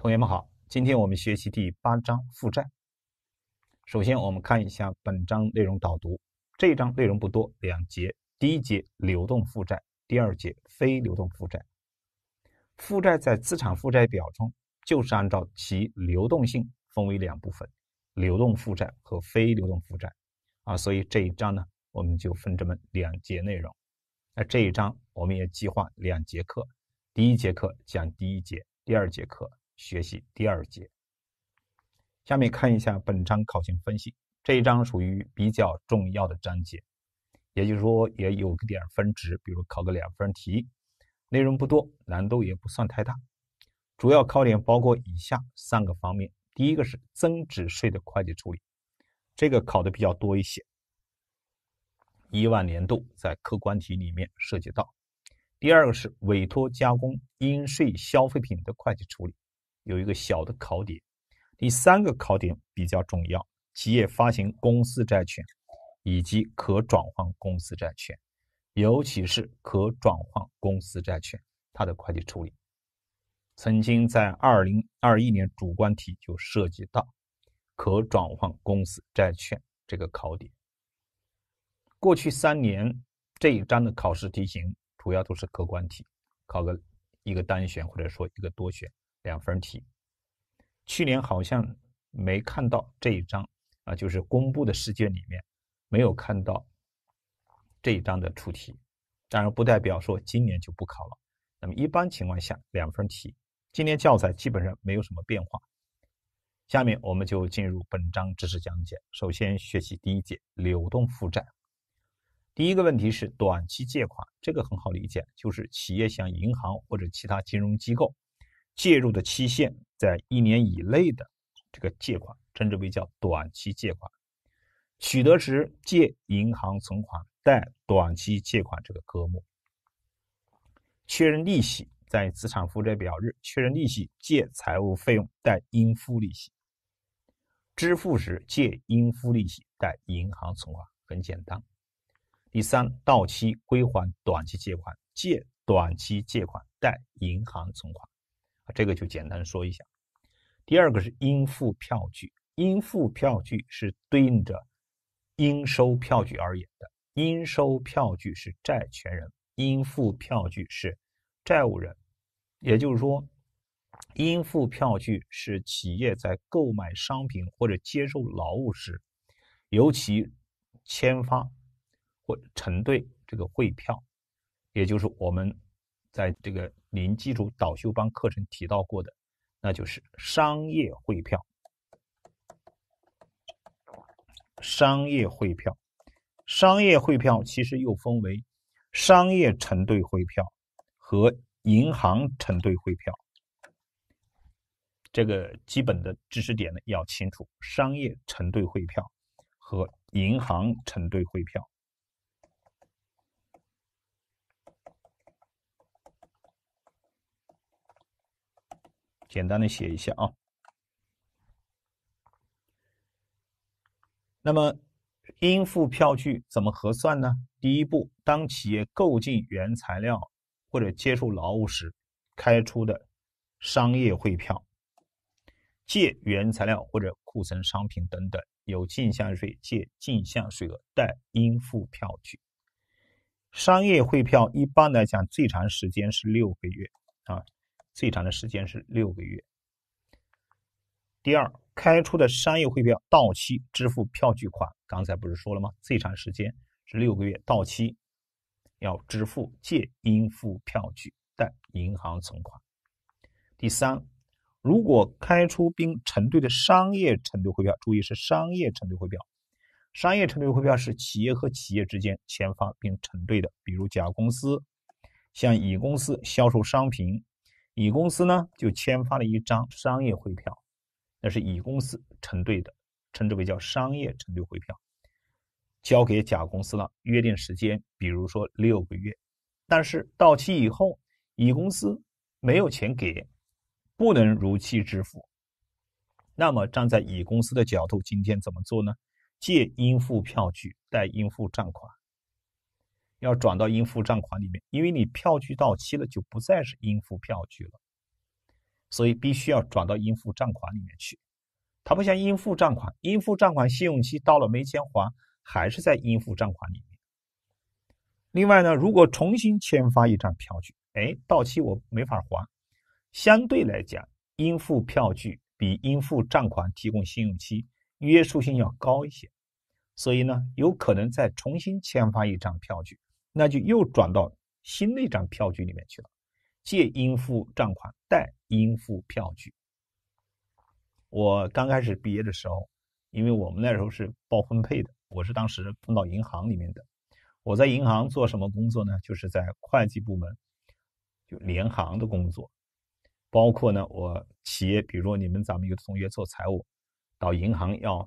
同学们好，今天我们学习第八章负债。首先，我们看一下本章内容导读。这一章内容不多，两节。第一节流动负债，第二节非流动负债。负债在资产负债表中，就是按照其流动性分为两部分：流动负债和非流动负债。啊，所以这一章呢，我们就分这么两节内容。那这一章我们也计划两节课，第一节课讲第一节，第二节课。学习第二节，下面看一下本章考情分析。这一章属于比较重要的章节，也就是说也有个点分值，比如考个两分题，内容不多，难度也不算太大。主要考点包括以下三个方面：第一个是增值税的会计处理，这个考的比较多一些，一万年度在客观题里面涉及到；第二个是委托加工应税消费品的会计处理。有一个小的考点，第三个考点比较重要，企业发行公司债券以及可转换公司债券，尤其是可转换公司债券，它的会计处理，曾经在二零二一年主观题就涉及到可转换公司债券这个考点。过去三年这一章的考试题型主要都是客观题，考个一个单选或者说一个多选。两分题，去年好像没看到这一章啊，就是公布的试卷里面没有看到这一章的出题，当然不代表说今年就不考了。那么一般情况下，两分题今年教材基本上没有什么变化。下面我们就进入本章知识讲解，首先学习第一节流动负债。第一个问题是短期借款，这个很好理解，就是企业向银行或者其他金融机构。介入的期限在一年以内的这个借款，称之为叫短期借款。取得时借银行存款，贷短期借款这个科目。确认利息在资产负债表日确认利息，借财务费用，贷应付利息。支付时借应付利息，贷银行存款。很简单。第三，到期归还短期借款，借短期借款，贷银行存款。这个就简单说一下。第二个是应付票据，应付票据是对应着应收票据而言的。应收票据是债权人，应付票据是债务人。也就是说，应付票据是企业在购买商品或者接受劳务时，由其签发或承兑这个汇票，也就是我们在这个。零基础导修班课程提到过的，那就是商业汇票。商业汇票，商业汇票其实又分为商业承兑汇票和银行承兑汇票。这个基本的知识点呢要清楚，商业承兑汇票和银行承兑汇票。简单的写一下啊。那么，应付票据怎么核算呢？第一步，当企业购进原材料或者接受劳务时开出的商业汇票，借原材料或者库存商品等等，有进项税借进项税额，贷应付票据。商业汇票一般来讲最长时间是六个月啊。最长的时间是六个月。第二，开出的商业汇票到期支付票据款，刚才不是说了吗？最长时间是六个月，到期要支付借应付票据贷银行存款。第三，如果开出并承兑的商业承兑汇票，注意是商业承兑汇票，商业承兑汇票是企业和企业之间签发并承兑的，比如甲公司向乙公司销售商品。乙公司呢，就签发了一张商业汇票，那是乙公司承兑的，称之为叫商业承兑汇票，交给甲公司了。约定时间，比如说六个月，但是到期以后，乙公司没有钱给，不能如期支付。那么站在乙公司的角度，今天怎么做呢？借应付票据，贷应付账款。要转到应付账款里面，因为你票据到期了，就不再是应付票据了，所以必须要转到应付账款里面去。它不像应付账款，应付账款信用期到了没钱还，还是在应付账款里面。另外呢，如果重新签发一张票据，哎，到期我没法还。相对来讲，应付票据比应付账款提供信用期约束性要高一些，所以呢，有可能再重新签发一张票据。那就又转到新那张票据里面去了，借应付账款，贷应付票据。我刚开始毕业的时候，因为我们那时候是包分配的，我是当时分到银行里面的。我在银行做什么工作呢？就是在会计部门，就联行的工作。包括呢，我企业，比如说你们咱们有的同学做财务，到银行要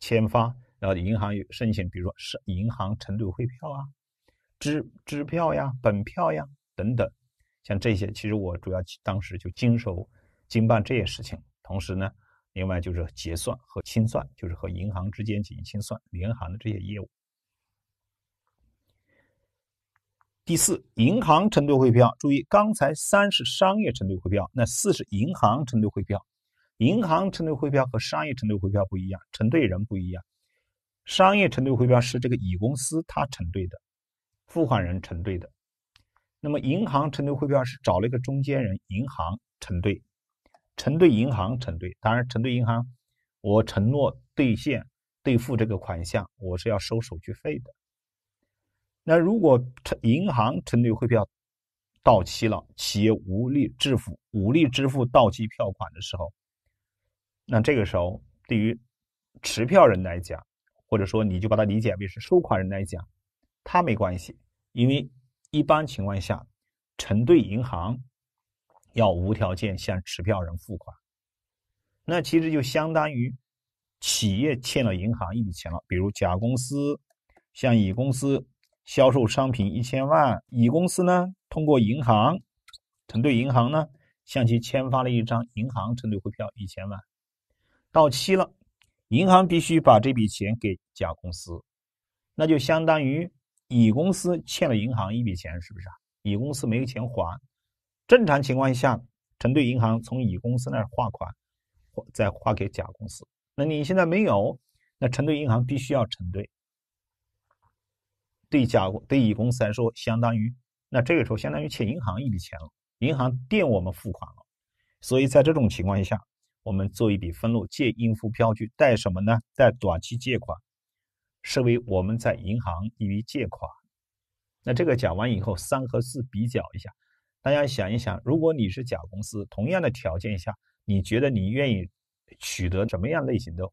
签发，然后银行有申请，比如是银行承兑汇票啊。支支票呀、本票呀等等，像这些，其实我主要当时就经手、经办这些事情。同时呢，另外就是结算和清算，就是和银行之间进行清算、联行的这些业务。第四，银行承兑汇票。注意，刚才三是商业承兑汇票，那四是银行承兑汇票。银行承兑汇票和商业承兑汇票不一样，承兑人不一样。商业承兑汇票是这个乙公司他承兑的。付款人承兑的，那么银行承兑汇票是找了一个中间人，银行承兑，承兑银行承兑。当然，承兑银行，我承诺兑现兑付这个款项，我是要收手续费的。那如果承银行承兑汇票到期了，企业无力支付，无力支付到期票款的时候，那这个时候对于持票人来讲，或者说你就把它理解为是收款人来讲。它没关系，因为一般情况下，承兑银行要无条件向持票人付款。那其实就相当于企业欠了银行一笔钱了。比如甲公司向乙公司销售商品一千万，乙公司呢通过银行承兑银行呢向其签发了一张银行承兑汇票一千万，到期了，银行必须把这笔钱给甲公司，那就相当于。乙公司欠了银行一笔钱，是不是啊？乙公司没有钱还，正常情况下，承兑银行从乙公司那划款，再划给甲公司。那你现在没有，那承兑银行必须要承兑。对甲、对乙公司来说，相当于那这个时候相当于欠银行一笔钱了，银行垫我们付款了。所以在这种情况下，我们做一笔分录，借应付票据，贷什么呢？贷短期借款。视为我们在银行易于借款，那这个讲完以后，三和四比较一下，大家想一想，如果你是甲公司，同样的条件下，你觉得你愿意取得什么样类型的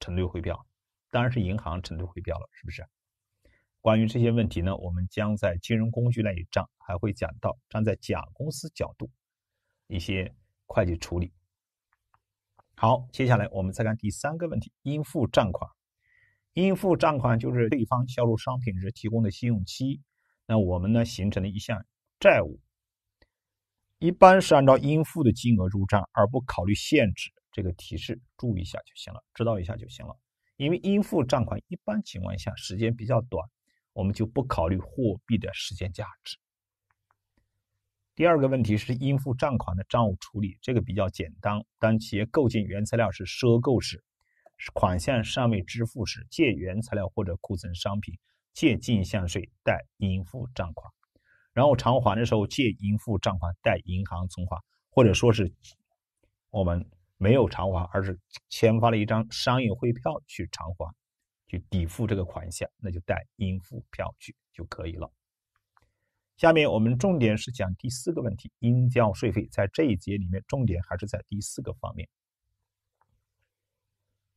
承兑汇票？当然是银行承兑汇票了，是不是？关于这些问题呢，我们将在金融工具那一章还会讲到，站在甲公司角度一些会计处理。好，接下来我们再看第三个问题：应付账款。应付账款就是对方销售商品时提供的信用期，那我们呢形成了一项债务，一般是按照应付的金额入账，而不考虑限制。这个提示注意一下就行了，知道一下就行了。因为应付账款一般情况下时间比较短，我们就不考虑货币的时间价值。第二个问题是应付账款的账务处理，这个比较简单。当企业购进原材料是赊购时。款项尚未支付时，借原材料或者库存商品，借进项税，贷应付账款。然后偿还的时候，借应付账款，贷银行存款，或者说是我们没有偿还，而是签发了一张商业汇票去偿还，去抵付这个款项，那就贷应付票据就可以了。下面我们重点是讲第四个问题，应交税费。在这一节里面，重点还是在第四个方面。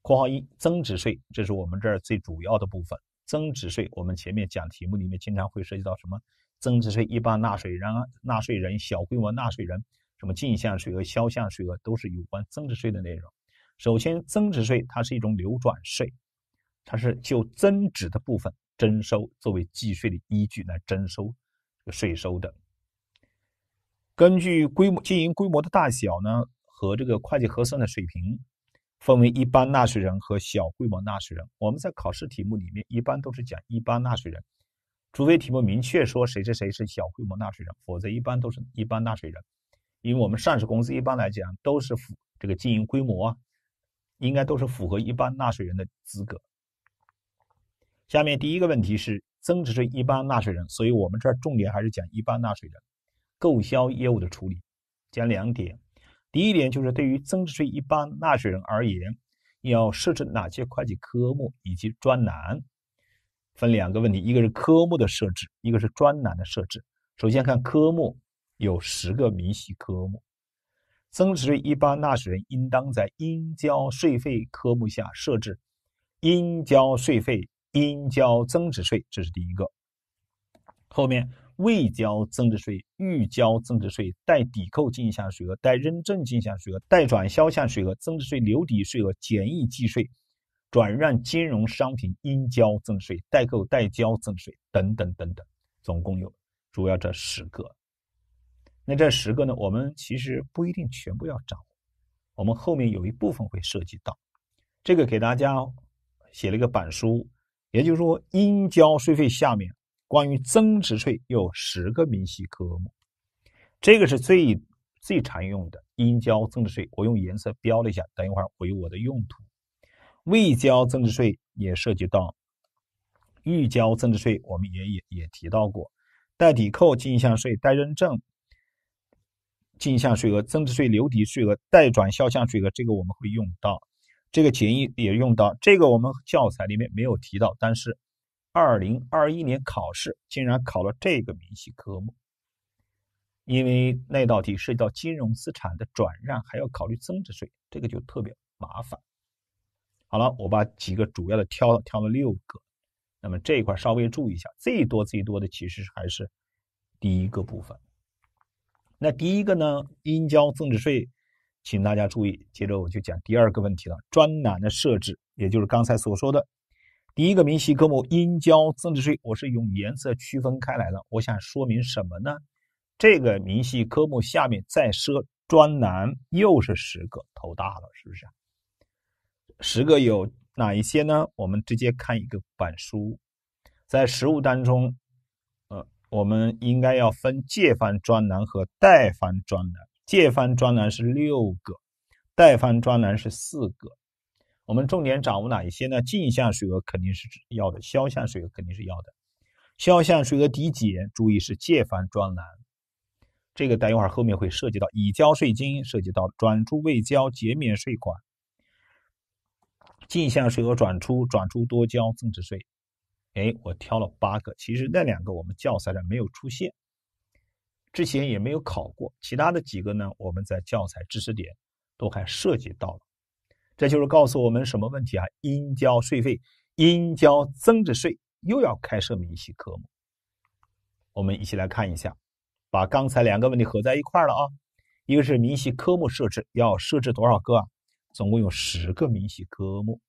括号一，增值税，这是我们这儿最主要的部分。增值税，我们前面讲题目里面经常会涉及到什么？增值税一般纳税人、纳税人、小规模纳税人，什么进项税额、销项税额，都是有关增值税的内容。首先，增值税它是一种流转税，它是就增值的部分征收，作为计税的依据来征收这个税收的。根据规模、经营规模的大小呢，和这个会计核算的水平。分为一般纳税人和小规模纳税人。我们在考试题目里面一般都是讲一般纳税人，除非题目明确说谁谁谁是小规模纳税人，否则一般都是一般纳税人。因为我们上市公司一般来讲都是符这个经营规模啊，应该都是符合一般纳税人的资格。下面第一个问题是增值税一般纳税人，所以我们这儿重点还是讲一般纳税人购销业务的处理，讲两点。第一点就是对于增值税一般纳税人而言，要设置哪些会计科目以及专栏？分两个问题，一个是科目的设置，一个是专栏的设置。首先看科目，有十个明细科目。增值税一般纳税人应当在“应交税费”科目下设置“应交税费—应交增值税”，这是第一个。后面。未交增值税、预交增值税、待抵扣进项税额、待认证进项税额、待转销项税额、增值税留抵税额、简易计税、转让金融商品应交增值税、代扣代交增值税等等等等，总共有主要这十个。那这十个呢，我们其实不一定全部要掌握，我们后面有一部分会涉及到。这个给大家写了一个板书，也就是说应交税费下面。关于增值税有十个明细科目，这个是最最常用的应交增值税，我用颜色标了一下。等一会儿回我的用途。未交增值税也涉及到，预交增值税我们也也也提到过，代抵扣进项税、代认证进项税额、增值税留抵税额、代转销项税额，这个我们会用到，这个简易也用到，这个我们教材里面没有提到，但是。二零二一年考试竟然考了这个明细科目，因为那道题涉及到金融资产的转让，还要考虑增值税，这个就特别麻烦。好了，我把几个主要的挑了，挑了六个。那么这一块稍微注意一下，最多最多的其实还是第一个部分。那第一个呢，应交增值税，请大家注意。接着我就讲第二个问题了，专栏的设置，也就是刚才所说的。第一个明细科目应交增值税，我是用颜色区分开来的。我想说明什么呢？这个明细科目下面再设专栏，又是十个，头大了，是不是？十个有哪一些呢？我们直接看一个板书，在实物当中，呃，我们应该要分借方专栏和贷方专栏。借方专栏是六个，贷方专栏是四个。我们重点掌握哪一些呢？进项税额肯定是要的，销项税额肯定是要的。销项税额抵减，注意是借方专栏。这个待一会儿后面会涉及到已交税金，涉及到转出未交减免税款，进项税额转出，转出多交增值税。哎，我挑了八个，其实那两个我们教材上没有出现，之前也没有考过。其他的几个呢，我们在教材知识点都还涉及到了。这就是告诉我们什么问题啊？应交税费、应交增值税又要开设明细科目。我们一起来看一下，把刚才两个问题合在一块了啊。一个是明细科目设置要设置多少个啊？总共有十个明细科目。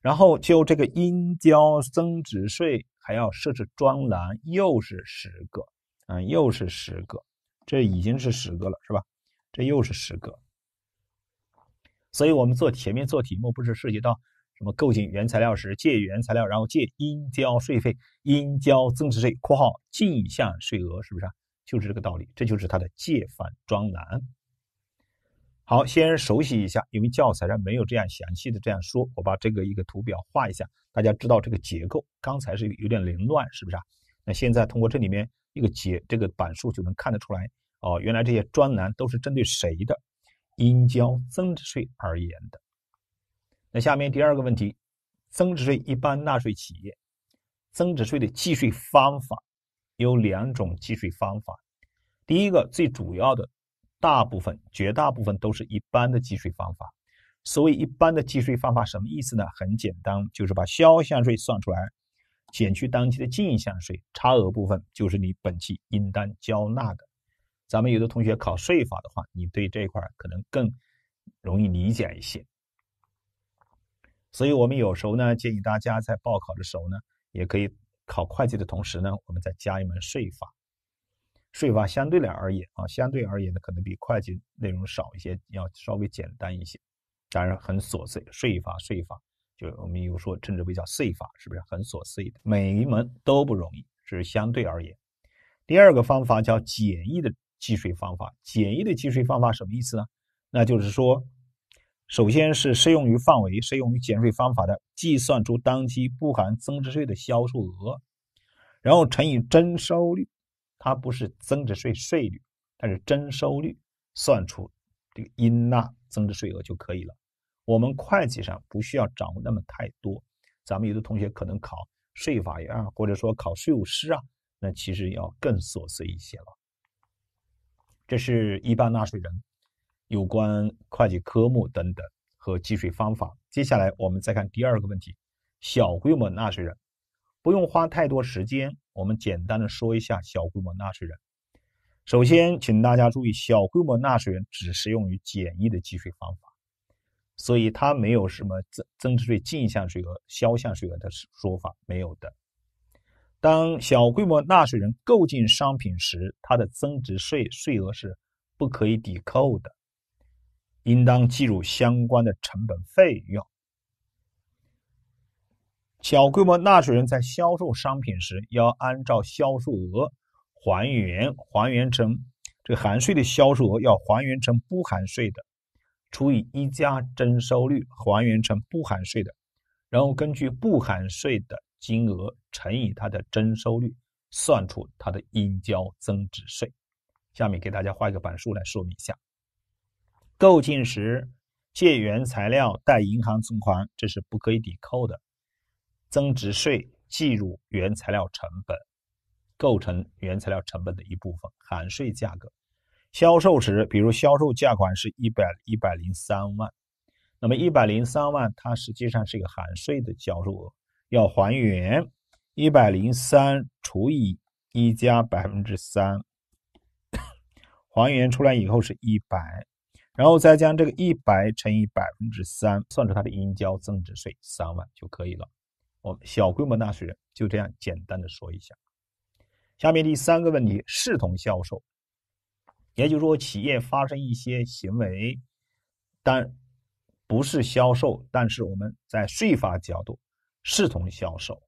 然后就这个应交增值税还要设置专栏，又是十个，嗯，又是十个。这已经是十个了，是吧？这又是十个。所以，我们做前面做题目，不是涉及到什么购进原材料时借原材料，然后借应交税费、应交增值税（括号进项税额），是不是？就是这个道理。这就是它的借反专栏。好，先熟悉一下，因为教材上没有这样详细的这样说。我把这个一个图表画一下，大家知道这个结构。刚才是有点凌乱，是不是啊？那现在通过这里面一个结这个板书就能看得出来。哦，原来这些专栏都是针对谁的？应交增值税而言的。那下面第二个问题，增值税一般纳税企业增值税的计税方法有两种计税方法。第一个最主要的，大部分、绝大部分都是一般的计税方法。所谓一般的计税方法，什么意思呢？很简单，就是把销项税算出来，减去当期的进项税，差额部分就是你本期应当交纳的。咱们有的同学考税法的话，你对这一块可能更容易理解一些。所以我们有时候呢，建议大家在报考的时候呢，也可以考会计的同时呢，我们再加一门税法。税法相对来而言啊，相对而言呢，可能比会计内容少一些，要稍微简单一些。当然很琐碎，税法税法，就我们有说称之为叫税法，是不是很琐碎的？每一门都不容易，是相对而言。第二个方法叫简易的。计税方法，简易的计税方法什么意思呢？那就是说，首先是适用于范围，适用于减税方法的，计算出当期不含增值税的销售额，然后乘以征收率，它不是增值税税率，它是征收率，算出这个应纳增值税额就可以了。我们会计上不需要掌握那么太多，咱们有的同学可能考税法呀，或者说考税务师啊，那其实要更琐碎一些了。这是一般纳税人有关会计科目等等和计税方法。接下来我们再看第二个问题：小规模纳税人不用花太多时间，我们简单的说一下小规模纳税人。首先，请大家注意，小规模纳税人只适用于简易的计税方法，所以它没有什么增增值税进项税额、销项税额的说法，没有的。当小规模纳税人购进商品时，它的增值税税额是不可以抵扣的，应当计入相关的成本费用。小规模纳税人在销售商品时，要按照销售额还原，还原成这个含税的销售额，要还原成不含税的，除以一加征收率，还原成不含税的，然后根据不含税的。金额乘以它的征收率，算出它的应交增值税。下面给大家画一个板书来说明一下：购进时借原材料，贷银行存款，这是不可以抵扣的。增值税计入原材料成本，构成原材料成本的一部分，含税价格。销售时，比如销售价款是一百一百零三万，那么一百零三万它实际上是一个含税的销售额。要还原一百零三除以一加百分之三，还原出来以后是一百，然后再将这个一百乘以百分之三，算出它的应交增值税三万就可以了。我们小规模纳税人就这样简单的说一下。下面第三个问题，视同销售，也就是说企业发生一些行为，但不是销售，但是我们在税法角度。视同销售，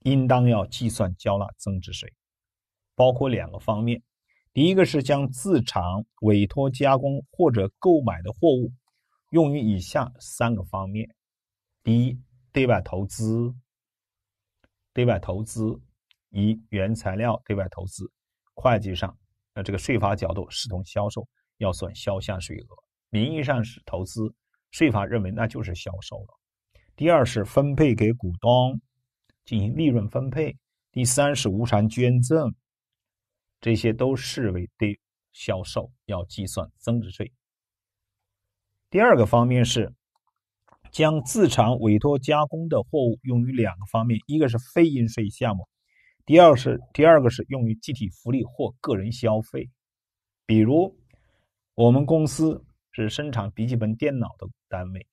应当要计算缴纳增值税，包括两个方面。第一个是将自产、委托加工或者购买的货物用于以下三个方面：第一，对外投资；对外投资以原材料对外投资，会计上呃这个税法角度视同销售，要算销项税额。名义上是投资，税法认为那就是销售了。第二是分配给股东进行利润分配，第三是无偿捐赠，这些都视为对销售要计算增值税。第二个方面是将自产委托加工的货物用于两个方面：一个是非应税项目，第二是第二个是用于集体福利或个人消费。比如我们公司是生产笔记本电脑的单位。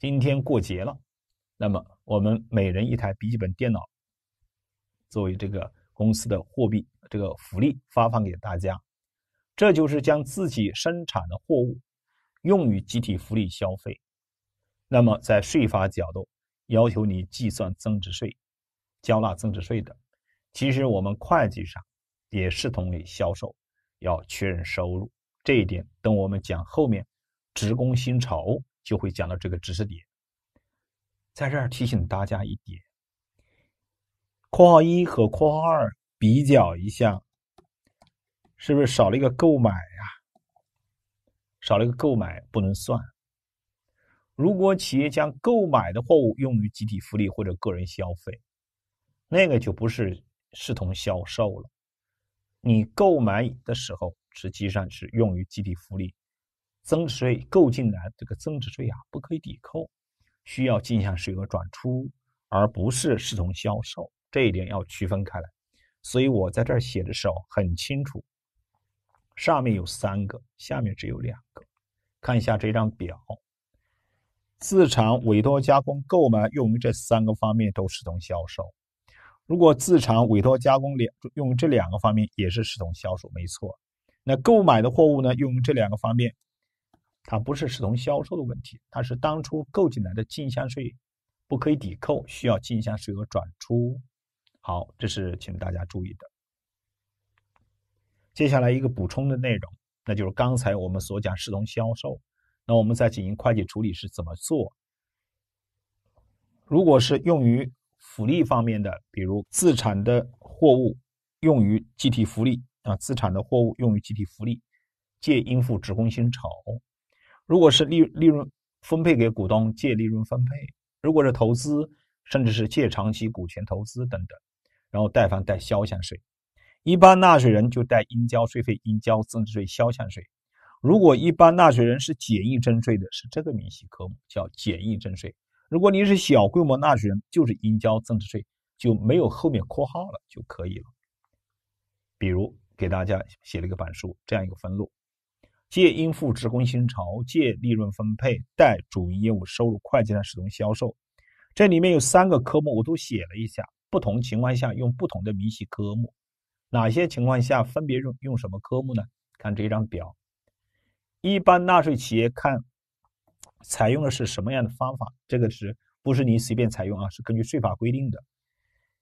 今天过节了，那么我们每人一台笔记本电脑，作为这个公司的货币这个福利发放给大家，这就是将自己生产的货物用于集体福利消费。那么在税法角度，要求你计算增值税、交纳增值税的，其实我们会计上也视同为销售，要确认收入。这一点等我们讲后面职工薪酬。就会讲到这个知识点，在这儿提醒大家一点：括号一和括号二比较一下，是不是少了一个购买呀？少了一个购买不能算。如果企业将购买的货物用于集体福利或者个人消费，那个就不是视同销售了。你购买的时候实际上是用于集体福利。增值税购进来这个增值税啊，不可以抵扣，需要进项税额转出，而不是视同销售，这一点要区分开来。所以我在这写的时候很清楚，上面有三个，下面只有两个。看一下这张表，自产、委托加工、购买用于这三个方面都视同销售。如果自产、委托加工两用这两个方面也是视同销售，没错。那购买的货物呢，用于这两个方面。它不是视同销售的问题，它是当初购进来的进项税不可以抵扣，需要进项税额转出。好，这是请大家注意的。接下来一个补充的内容，那就是刚才我们所讲视同销售，那我们在进行会计处理时怎么做？如果是用于福利方面的，比如自产的货物用于集体福利啊，自产的货物用于集体福利，借应付职工薪酬。如果是利利润分配给股东，借利润分配；如果是投资，甚至是借长期股权投资等等，然后贷方贷销项税。一般纳税人就贷应交税费、应交增值税、销项税。如果一般纳税人是简易征税的，是这个明细科目叫简易征税。如果您是小规模纳税人，就是应交增值税，就没有后面括号了就可以了。比如给大家写了一个板书，这样一个分录。借应付职工薪酬，借利润分配，贷主营业务收入，会计上使用销售。这里面有三个科目，我都写了一下。不同情况下用不同的明细科目。哪些情况下分别用用什么科目呢？看这张表。一般纳税企业看采用的是什么样的方法？这个是不是你随便采用啊？是根据税法规定的。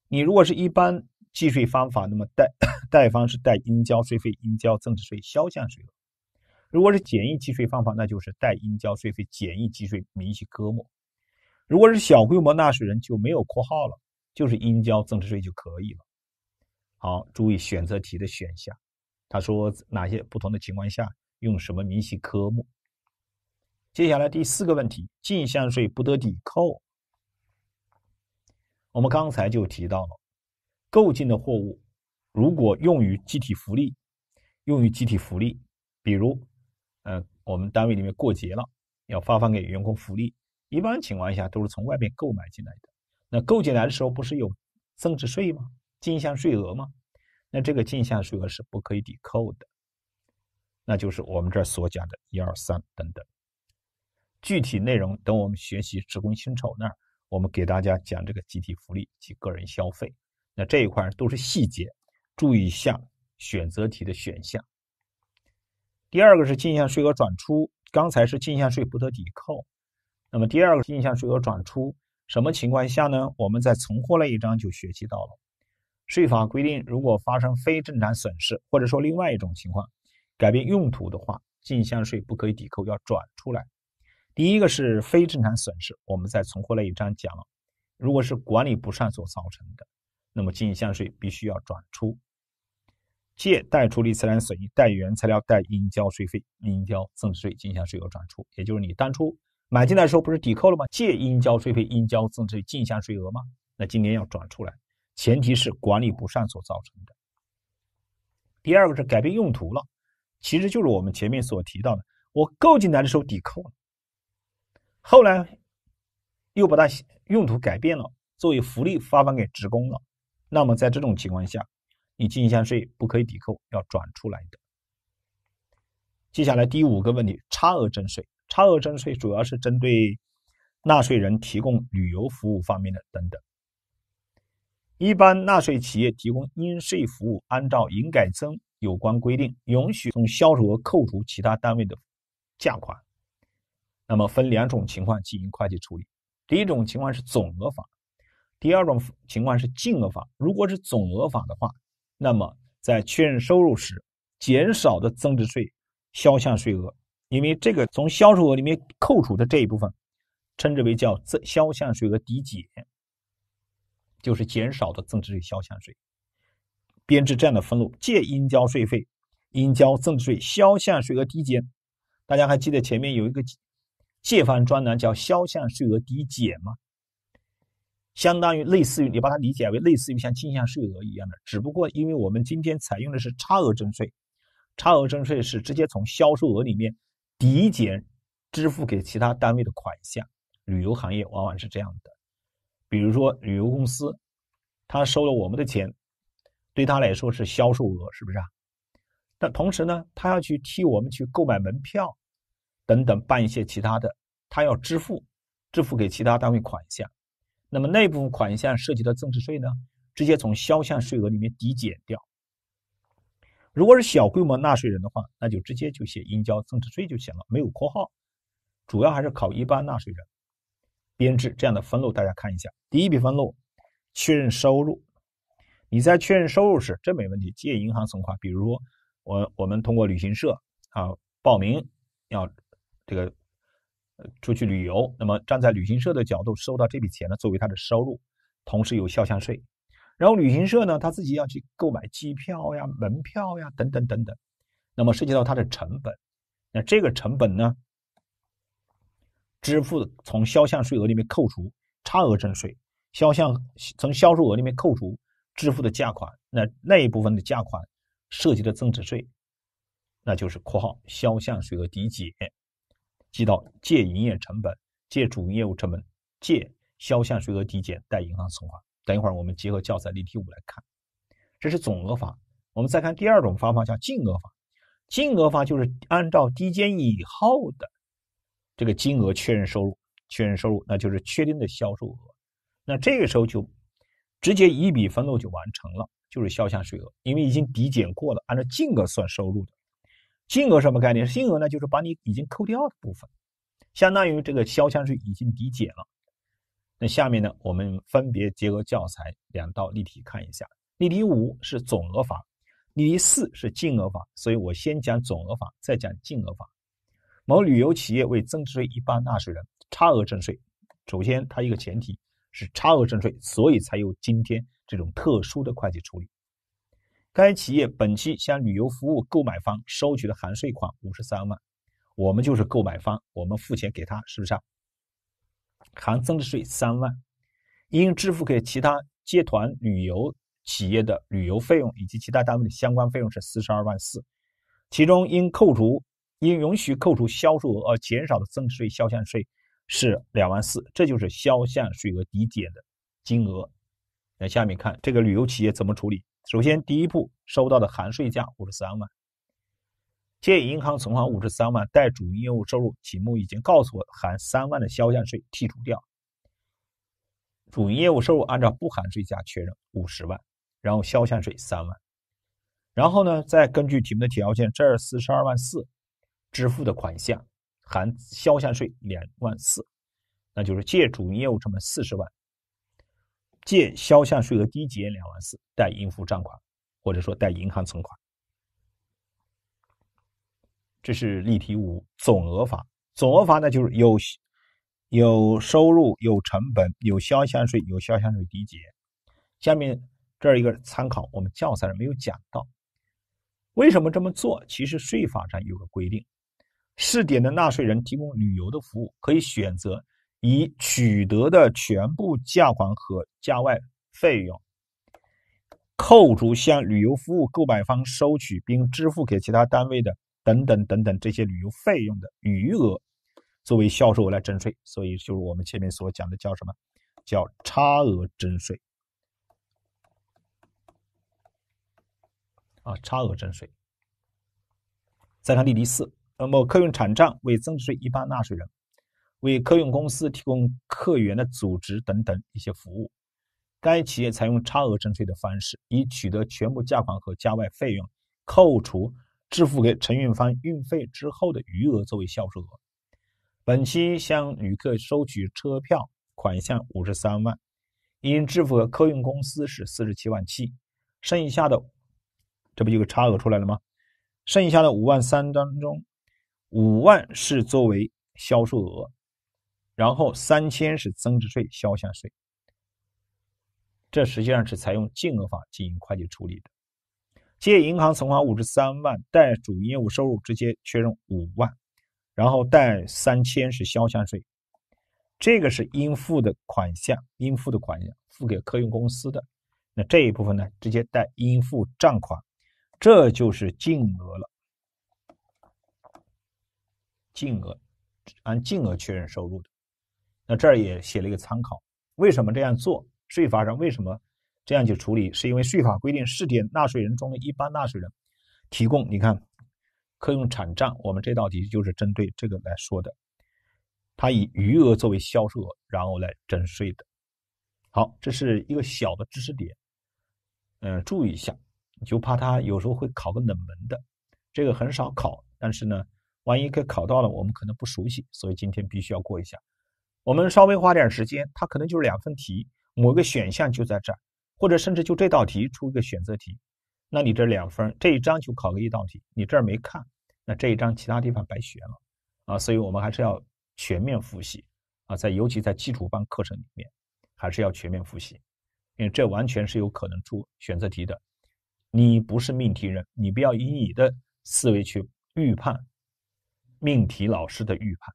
你如果是一般计税方法，那么贷 贷方是贷应交税费，应交增值税销项税额。如果是简易计税方法，那就是代应交税费简易计税明细科目；如果是小规模纳税人，就没有括号了，就是应交增值税就可以了。好，注意选择题的选项，他说哪些不同的情况下用什么明细科目。接下来第四个问题，进项税不得抵扣。我们刚才就提到了，购进的货物如果用于集体福利，用于集体福利，比如。嗯，我们单位里面过节了，要发放给员工福利，一般情况下都是从外面购买进来的。那购进来的时候不是有增值税吗？进项税额吗？那这个进项税额是不可以抵扣的，那就是我们这儿所讲的一二三等等。具体内容等我们学习职工薪酬那儿，我们给大家讲这个集体福利及个人消费。那这一块都是细节，注意一下选择题的选项。第二个是进项税额转出，刚才是进项税不得抵扣，那么第二个进项税额转出，什么情况下呢？我们在存货那一章就学习到了，税法规定，如果发生非正常损失，或者说另外一种情况，改变用途的话，进项税不可以抵扣，要转出来。第一个是非正常损失，我们在存货那一章讲了，如果是管理不善所造成的，那么进项税必须要转出。借贷处理自产损益、贷原材料、贷应交税费、应交增值税进项税额转出，也就是你当初买进来的时候不是抵扣了吗？借应交税费、应交增值税进项税额吗？那今年要转出来，前提是管理不善所造成的。第二个是改变用途了，其实就是我们前面所提到的，我购进来的时候抵扣了，后来又把它用途改变了，作为福利发放给职工了。那么在这种情况下。你进项税不可以抵扣，要转出来的。接下来第五个问题，差额征税。差额征税主要是针对纳税人提供旅游服务方面的等等。一般纳税企业提供应税服务，按照营改增有关规定，允许从销售额扣除其他单位的价款。那么分两种情况进行会计处理：第一种情况是总额法，第二种情况是净额法。如果是总额法的话，那么，在确认收入时，减少的增值税销项税额，因为这个从销售额里面扣除的这一部分，称之为叫增销项税额抵减，就是减少的增值税销项税。编制这样的分录：借应交税费，应交增值税销项税额抵减。大家还记得前面有一个借方专栏叫销项税额抵减吗？相当于类似于你把它理解为类似于像进项税额一样的，只不过因为我们今天采用的是差额征税，差额征税是直接从销售额里面抵减支付给其他单位的款项。旅游行业往往是这样的，比如说旅游公司，他收了我们的钱，对他来说是销售额，是不是啊？但同时呢，他要去替我们去购买门票，等等办一些其他的，他要支付，支付给其他单位款项。那么那部分款项涉及到增值税呢，直接从销项税额里面抵减掉。如果是小规模纳税人的话，那就直接就写应交增值税就行了，没有括号。主要还是考一般纳税人编制这样的分录，大家看一下。第一笔分录确认收入，你在确认收入时，这没问题，借银行存款。比如说，我我们通过旅行社啊报名要这个。出去旅游，那么站在旅行社的角度，收到这笔钱呢，作为他的收入，同时有销项税。然后旅行社呢，他自己要去购买机票呀、门票呀等等等等，那么涉及到他的成本，那这个成本呢，支付从销项税额里面扣除差额征税，销项从销售额里面扣除支付的价款，那那一部分的价款涉及的增值税，那就是括号销项税额抵减。记到借营业成本，借主营业务成本，借销项税额抵减，贷银行存款。等一会儿我们结合教材例题五来看，这是总额法。我们再看第二种方法叫净额法。净额法就是按照抵减以后的这个金额确认收入，确认收入那就是确定的销售额。那这个时候就直接一笔分录就完成了，就是销项税额，因为已经抵减过了，按照净额算收入的。金额什么概念？金额呢，就是把你已经扣掉的部分，相当于这个销项税已经抵减了。那下面呢，我们分别结合教材两道例题看一下。例题五是总额法，例题四是净额法。所以我先讲总额法，再讲净额法。某旅游企业为增值税一般纳税人，差额征税。首先，它一个前提是差额征税，所以才有今天这种特殊的会计处理。该企业本期向旅游服务购买方收取的含税款五十三万，我们就是购买方，我们付钱给他，是不是？含增值税三万，应支付给其他接团旅游企业的旅游费用以及其他单位的相关费用是四十二万四，其中应扣除应允许扣除销售额而减少的增值税销项税是两万四，这就是销项税额抵减的金额。那下面看这个旅游企业怎么处理？首先，第一步收到的含税价五十三万，借银行存款五十三万，贷主营业务收入。题目已经告诉我含三万的销项税剔除掉，主营业务收入按照不含税价确认五十万，然后销项税三万，然后呢，再根据题目的条件，这四十二万四支付的款项含销项税两万四，那就是借主营业务成本四十万。借销项税额低减两万四，贷应付账款，或者说贷银行存款。这是例题五总额法。总额法呢，就是有有收入、有成本、有销项税、有销项税低结。下面这一个参考，我们教材上没有讲到，为什么这么做？其实税法上有个规定，试点的纳税人提供旅游的服务，可以选择。以取得的全部价款和价外费用，扣除向旅游服务购买方收取并支付给其他单位的等等等等这些旅游费用的余额，作为销售额来征税。所以就是我们前面所讲的叫什么？叫差额征税。啊，差额征税。再看例题四，么客运站账为增值税一般纳税人。为客运公司提供客源的组织等等一些服务，该企业采用差额征税的方式，以取得全部价款和价外费用扣除支付给承运方运费之后的余额作为销售额。本期向旅客收取车票款项五十三万，应支付给客运公司是四十七万七，剩下的这不就个差额出来了吗？剩下的五万三当中，五万是作为销售额。然后三千是增值税销项税，这实际上是采用净额法进行会计处理的。借银行存款五十三万，贷主营业务收入直接确认五万，然后贷三千是销项税，这个是应付的款项，应付的款项付给客运公司的。那这一部分呢，直接贷应付账款，这就是净额了，净额按净额确认收入的。那这儿也写了一个参考，为什么这样做？税法上为什么这样去处理？是因为税法规定，试点纳税人中的一般纳税人提供，你看，客用产账，我们这道题就是针对这个来说的。他以余额作为销售额，然后来征税的。好，这是一个小的知识点，嗯，注意一下，就怕他有时候会考个冷门的，这个很少考，但是呢，万一给考到了，我们可能不熟悉，所以今天必须要过一下。我们稍微花点时间，它可能就是两分题，某个选项就在这儿，或者甚至就这道题出一个选择题，那你这两分这一章就考个一道题，你这儿没看，那这一章其他地方白学了啊！所以我们还是要全面复习啊，在尤其在基础班课程里面，还是要全面复习，因为这完全是有可能出选择题的。你不是命题人，你不要以你的思维去预判命题老师的预判。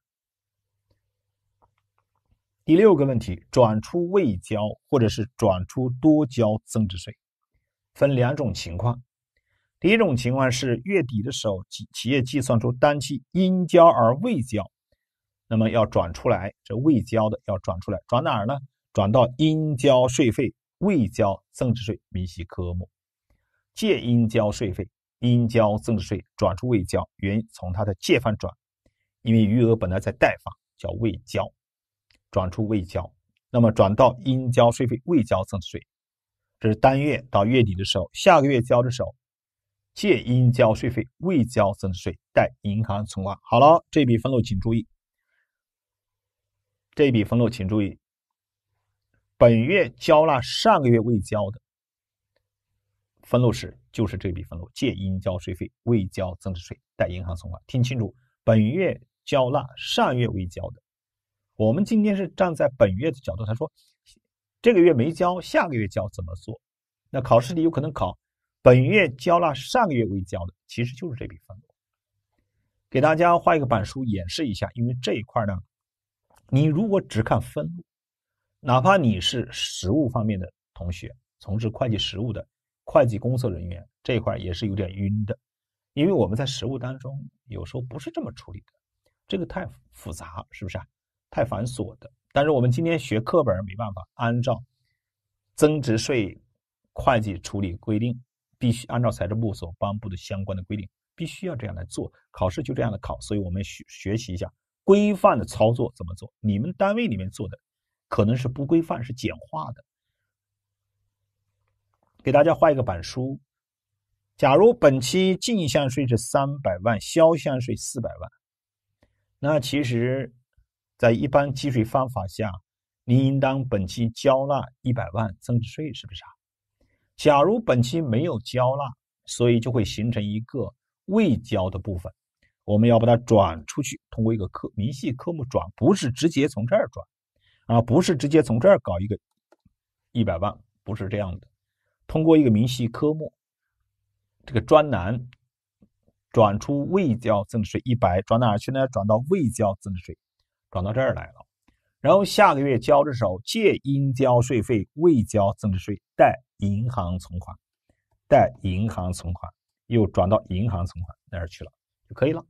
第六个问题，转出未交或者是转出多交增值税，分两种情况。第一种情况是月底的时候，企企业计算出当期应交而未交，那么要转出来，这未交的要转出来，转哪儿呢？转到应交税费未交增值税明细科目，借应交税费应交增值税转出未交，原因从它的借方转，因为余额本来在贷方，叫未交。转出未交，那么转到应交税费未交增值税，这是当月到月底的时候，下个月交的时候，借应交税费未交增值税，贷银行存款。好了，这笔分录请注意，这笔分录请注意，本月缴纳上个月未交的分录时，就是这笔分录，借应交税费未交增值税，贷银行存款。听清楚，本月缴纳上月未交的。我们今天是站在本月的角度，他说这个月没交，下个月交怎么做？那考试里有可能考本月交了，上个月未交的，其实就是这笔分给大家画一个板书演示一下，因为这一块呢，你如果只看分录，哪怕你是实务方面的同学，从事会计实务的会计工作人员，这一块也是有点晕的，因为我们在实务当中有时候不是这么处理的，这个太复杂，是不是啊？太繁琐的，但是我们今天学课本没办法，按照增值税会计处理规定，必须按照财政部所颁布的相关的规定，必须要这样来做。考试就这样的考，所以我们学学习一下规范的操作怎么做。你们单位里面做的可能是不规范，是简化的。给大家画一个板书，假如本期进项税是三百万，销项税四百万，那其实。在一般计税方法下，你应当本期交纳一百万增值税，是不是啊？假如本期没有交纳，所以就会形成一个未交的部分，我们要把它转出去，通过一个科明细科目转，不是直接从这儿转啊，不是直接从这儿搞一个一百万，不是这样的，通过一个明细科目，这个专栏转出未交增值税一百，转哪儿去呢？转到未交增值税。转到这儿来了，然后下个月交的时候借“应交税费未交增值税”，贷“银行存款”，贷“银行存款”又转到“银行存款”那儿去了就可以了。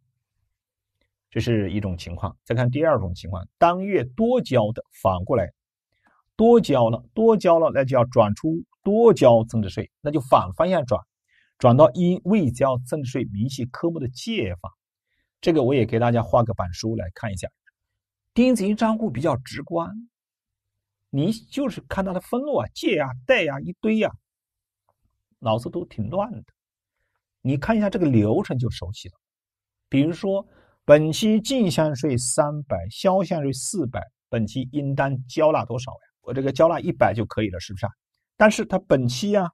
这是一种情况。再看第二种情况，当月多交的，反过来多交了，多交了，那就要转出多交增值税，那就反方向转，转到“因未交增值税明细科目的借方。这个我也给大家画个板书来看一下。丁子型账户比较直观，你就是看它的分路啊，借呀、贷呀一堆呀，脑子都挺乱的。你看一下这个流程就熟悉了。比如说，本期进项税三百，销项税四百，本期应当交纳多少呀？我这个交纳一百就可以了，是不是啊？但是他本期啊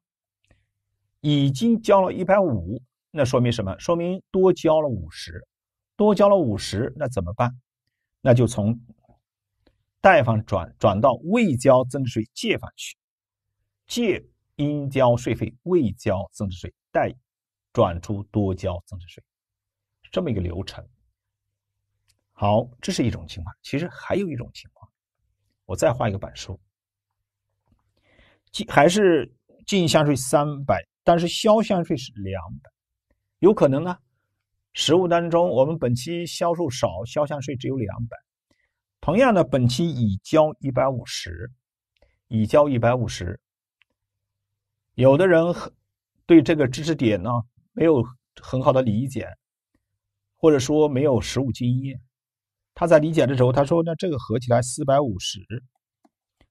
已经交了一百五，那说明什么？说明多交了五十，多交了五十，那怎么办？那就从贷方转转到未交增值税借方去，借应交税费未交增值税，贷转出多交增值税，这么一个流程。好，这是一种情况。其实还有一种情况，我再画一个板书，净还是进项税三百，但是销项税是两百，有可能呢。实物当中，我们本期销售少，销项税只有两百。同样的，本期已交一百五十，已交一百五十。有的人对这个知识点呢没有很好的理解，或者说没有实务经验，他在理解的时候，他说：“那这个合起来四百五十，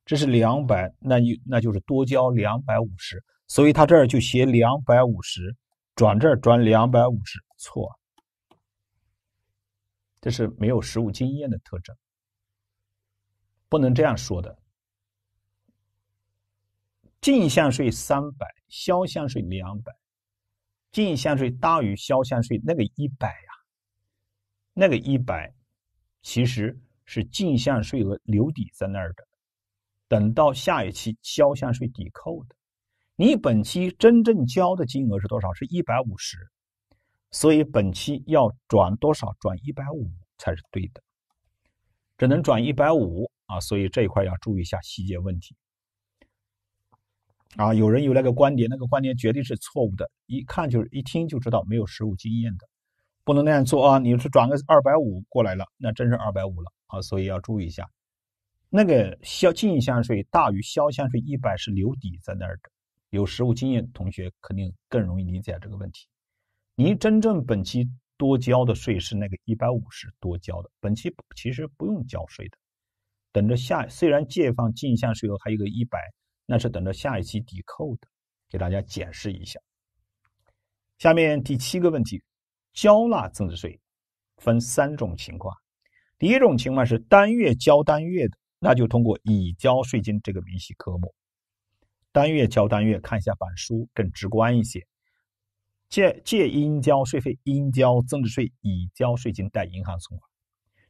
这是两百，那就那就是多交两百五十。”所以，他这儿就写两百五十，转这儿转两百五十，错。这是没有实务经验的特征，不能这样说的。进项税三百，销项税两百，进项税大于销项税，那个一百呀，那个一百其实是进项税额留底在那儿的，等到下一期销项税抵扣的，你本期真正交的金额是多少？是一百五十。所以本期要转多少？转一百五才是对的，只能转一百五啊！所以这一块要注意一下细节问题。啊，有人有那个观点，那个观点绝对是错误的，一看就是一听就知道没有实务经验的，不能那样做啊！你是转个二百五过来了，那真是二百五了啊！所以要注意一下，那个销进项税大于销项税一百是留底在那儿的，有实务经验同学肯定更容易理解这个问题。你真正本期多交的税是那个一百五十多交的，本期其实不用交税的，等着下虽然借方进项税额还有个一百，那是等着下一期抵扣的，给大家解释一下。下面第七个问题，交纳增值税分三种情况，第一种情况是单月交单月的，那就通过已交税金这个明细科目，单月交单月，看一下板书更直观一些。借借应交税费、应交增值税、已交税金贷银行存款，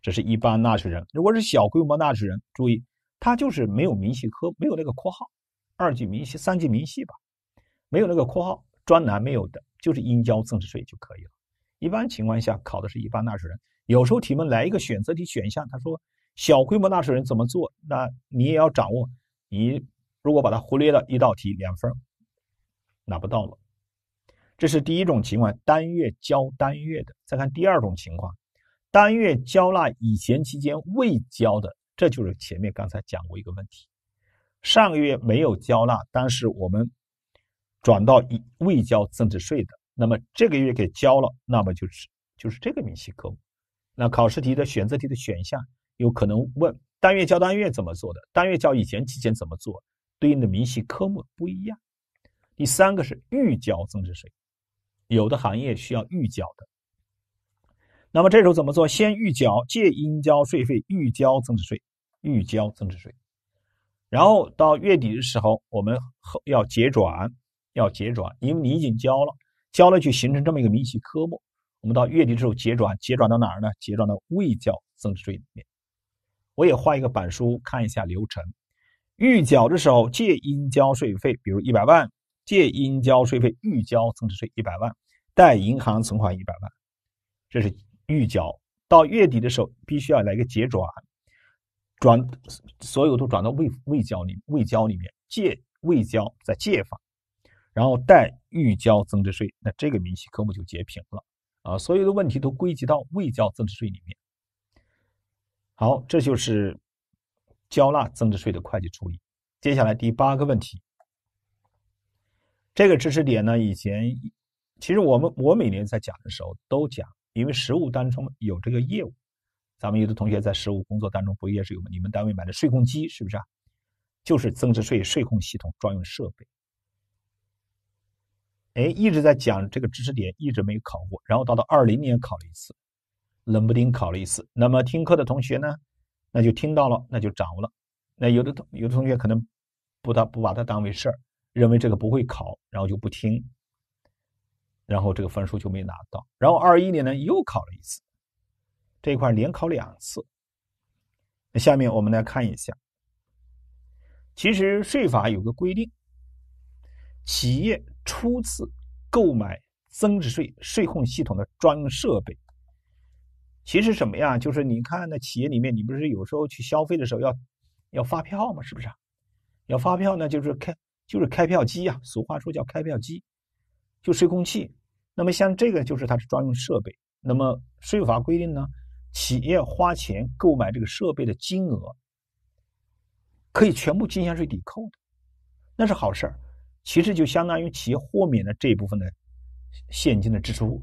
这是一般纳税人。如果是小规模纳税人，注意，他就是没有明细科，没有那个括号，二级明细、三级明细吧，没有那个括号，专栏没有的，就是应交增值税就可以了。一般情况下考的是一般纳税人，有时候题目来一个选择题选项，他说小规模纳税人怎么做，那你也要掌握。你如果把它忽略了，一道题两分拿不到了。这是第一种情况，单月交单月的。再看第二种情况，单月缴纳以前期间未交的，这就是前面刚才讲过一个问题，上个月没有交纳，但是我们转到已未交增值税的，那么这个月给交了，那么就是就是这个明细科目。那考试题的选择题的选项有可能问单月交单月怎么做的，单月交以前期间怎么做对应的明细科目不一样。第三个是预交增值税。有的行业需要预缴的，那么这时候怎么做？先预缴，借“应交税费—预交增值税”，预交增值税，然后到月底的时候，我们后要结转，要结转，因为你已经交了，交了就形成这么一个明细科目。我们到月底的时候结转，结转到哪儿呢？结转到未交增值税里面。我也画一个板书，看一下流程。预缴的时候，借“应交税费”，比如一百万。借应交税费预交增值税一百万，贷银行存款一百万，这是预交。到月底的时候，必须要来个结转，转所有都转到未未交里未交里面，借未交再借方，然后贷预交增值税，那这个明细科目就截屏了啊！所有的问题都归集到未交增值税里面。好，这就是缴纳增值税的会计处理。接下来第八个问题。这个知识点呢，以前其实我们我每年在讲的时候都讲，因为实务当中有这个业务，咱们有的同学在实务工作当中不也是有你们单位买的税控机是不是啊？就是增值税税控系统专用设备。哎，一直在讲这个知识点，一直没考过，然后到了二零年考了一次，冷不丁考了一次。那么听课的同学呢，那就听到了，那就掌握了。那有的同有的同学可能不他不把它当回事儿。认为这个不会考，然后就不听，然后这个分数就没拿到。然后二一年呢又考了一次，这一块连考两次。那下面我们来看一下，其实税法有个规定，企业初次购买增值税税控系统的专用设备，其实什么呀？就是你看那企业里面你不是有时候去消费的时候要要发票吗？是不是？要发票呢，就是开。就是开票机呀，俗话说叫开票机，就税控器。那么像这个就是它的专用设备。那么税法规定呢，企业花钱购买这个设备的金额，可以全部进项税抵扣的，那是好事儿。其实就相当于企业豁免了这一部分的现金的支出，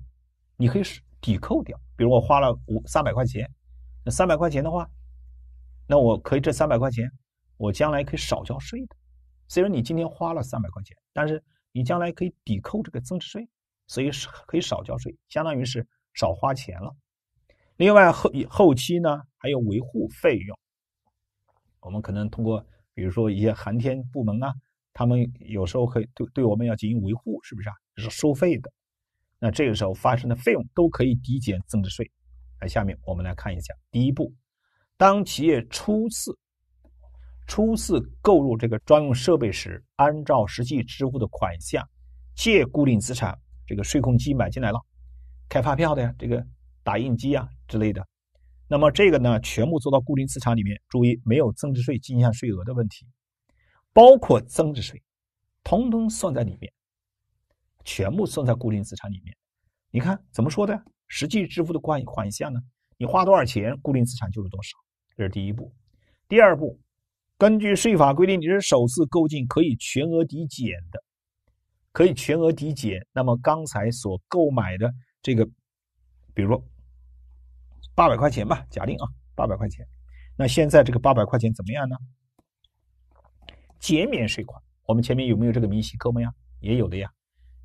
你可以抵扣掉。比如我花了五三百块钱，那三百块钱的话，那我可以这三百块钱，我将来可以少交税的。虽然你今天花了三百块钱，但是你将来可以抵扣这个增值税，所以可以少交税，相当于是少花钱了。另外后后期呢，还有维护费用，我们可能通过比如说一些航天部门啊，他们有时候可以对对我们要进行维护，是不是啊？就是收费的。那这个时候发生的费用都可以抵减增值税。那下面我们来看一下，第一步，当企业初次。初次购入这个专用设备时，按照实际支付的款项，借固定资产这个税控机买进来了，开发票的呀，这个打印机啊之类的，那么这个呢，全部做到固定资产里面。注意，没有增值税进项税额的问题，包括增值税，通通算在里面，全部算在固定资产里面。你看怎么说的？实际支付的款款项呢？你花多少钱，固定资产就是多少。这是第一步，第二步。根据税法规定，你是首次购进，可以全额抵减的，可以全额抵减。那么刚才所购买的这个，比如八百块钱吧，假定啊，八百块钱，那现在这个八百块钱怎么样呢？减免税款，我们前面有没有这个明细科目呀？也有的呀，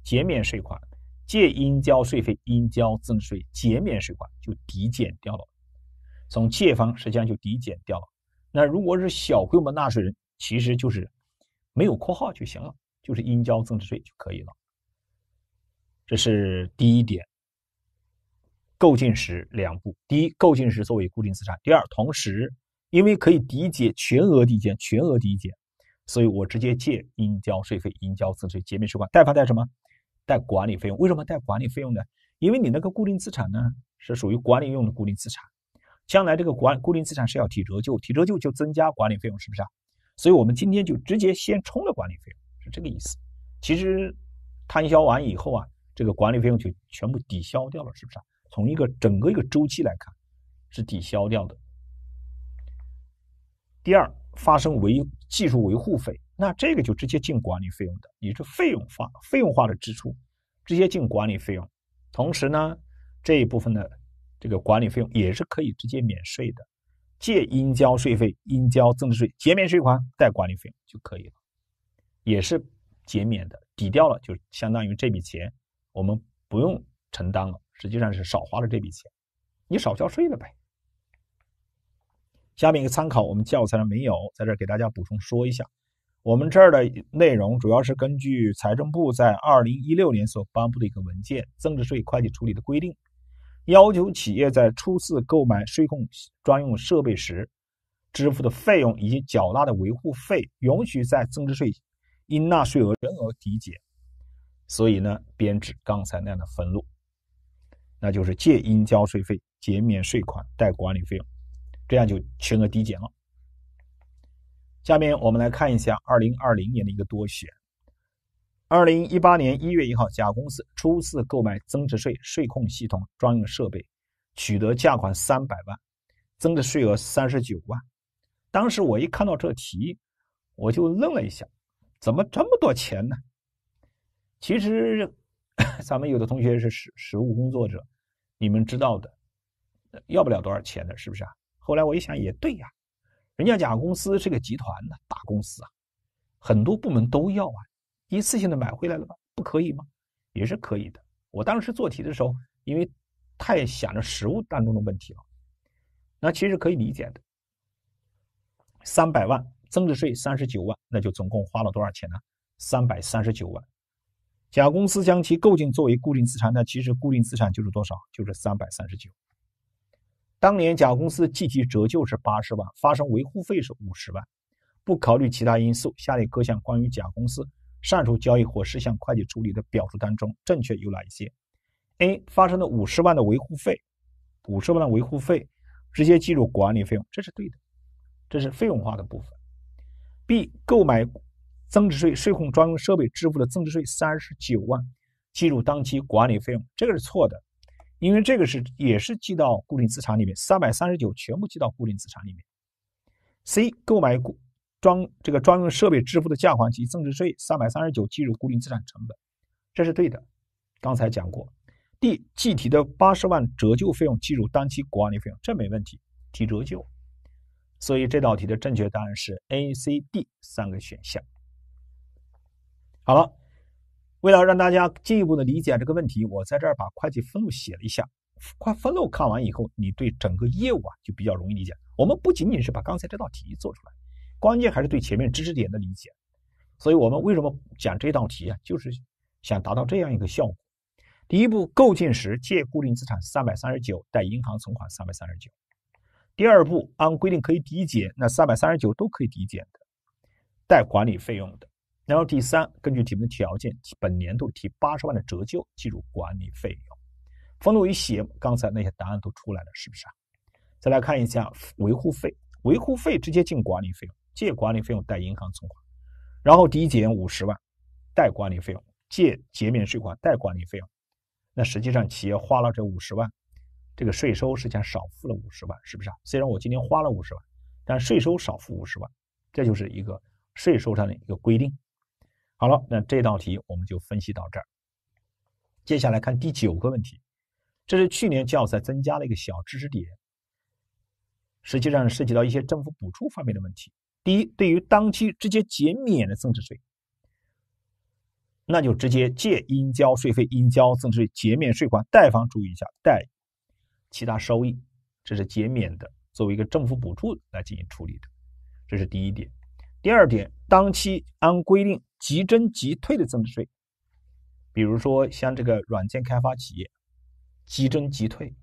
减免税款借应交税费，应交增值税减免税款就抵减掉了，从借方实际上就抵减掉了。那如果是小规模纳税人，其实就是没有括号就行了，就是应交增值税就可以了。这是第一点。购进时两步：第一，购进时作为固定资产；第二，同时因为可以抵减全额抵减，全额抵减，所以我直接借应交税费——应交增值税，减免税款。贷方贷什么？贷管理费用。为什么贷管理费用呢？因为你那个固定资产呢，是属于管理用的固定资产。将来这个管固定资产是要提折旧，提折旧就增加管理费用，是不是啊？所以我们今天就直接先冲了管理费用，是这个意思。其实摊销完以后啊，这个管理费用就全部抵消掉了，是不是啊？从一个整个一个周期来看，是抵消掉的。第二，发生维技术维护费，那这个就直接进管理费用的，也是费用化费用化的支出，直接进管理费用。同时呢，这一部分的。这个管理费用也是可以直接免税的，借应交税费、应交增值税减免税款，贷管理费用就可以了，也是减免的，抵掉了，就相当于这笔钱我们不用承担了，实际上是少花了这笔钱，你少交税了呗。下面一个参考，我们教材上没有，在这给大家补充说一下，我们这儿的内容主要是根据财政部在二零一六年所颁布的一个文件《增值税会计处理的规定》。要求企业在初次购买税控专用设备时支付的费用以及缴纳的维护费，允许在增值税应纳税额全额抵减。所以呢，编制刚才那样的分录，那就是借应交税费，减免税款，贷管理费用，这样就全额抵减了。下面我们来看一下二零二零年的一个多选。二零一八年一月一号，甲公司初次购买增值税税控系统专用设备，取得价款三百万，增值税额三十九万。当时我一看到这题，我就愣了一下，怎么这么多钱呢？其实，咱们有的同学是实实务工作者，你们知道的，要不了多少钱的，是不是啊？后来我一想，也对呀，人家甲公司是个集团呢，大公司啊，很多部门都要啊。一次性的买回来了吗？不可以吗？也是可以的。我当时做题的时候，因为太想着实物当中的问题了，那其实可以理解的。三百万增值税三十九万，那就总共花了多少钱呢？三百三十九万。甲公司将其购进作为固定资产，那其实固定资产就是多少？就是三百三十九。当年甲公司计提折旧是八十万，发生维护费是五十万，不考虑其他因素，下列各项关于甲公司。上述交易或事项会计处理的表述当中，正确有哪一些？A. 发生的五十万的维护费，五十万的维护费直接计入管理费用，这是对的，这是费用化的部分。B. 购买增值税税控专用设备支付的增值税三十九万，计入当期管理费用，这个是错的，因为这个是也是记到固定资产里面，三百三十九全部记到固定资产里面。C. 购买股装这个专用设备支付的价款及增值税三百三十九计入固定资产成本，这是对的。刚才讲过，D 计提的八十万折旧费用计入当期管理费用，这没问题，提折旧。所以这道题的正确答案是 A、C、D 三个选项。好了，为了让大家进一步的理解这个问题，我在这儿把会计分录写了一下。快分录看完以后，你对整个业务啊就比较容易理解。我们不仅仅是把刚才这道题做出来。关键还是对前面知识点的理解，所以我们为什么讲这道题啊？就是想达到这样一个效果。第一步，购进时借固定资产三百三十九，贷银行存款三百三十九。第二步，按规定可以抵减，那三百三十九都可以抵减的，贷管理费用的。然后第三，根据题目条件，本年度提八十万的折旧，计入管理费用。封路一写，刚才那些答案都出来了，是不是啊？再来看一下维护费，维护费直接进管理费用。借管理费用贷银行存款，然后抵减五十万，贷管理费用借减免税款贷管理费用，那实际上企业花了这五十万，这个税收实际上少付了五十万，是不是啊？虽然我今天花了五十万，但税收少付五十万，这就是一个税收上的一个规定。好了，那这道题我们就分析到这儿。接下来看第九个问题，这是去年教材增加了一个小知识点，实际上涉及到一些政府补助方面的问题。第一，对于当期直接减免的增值税，那就直接借“应交税费—应交增值税（减免税款）”，贷方注意一下“贷其他收益”，这是减免的，作为一个政府补助来进行处理的，这是第一点。第二点，当期按规定即征即退的增值税，比如说像这个软件开发企业，即征即退，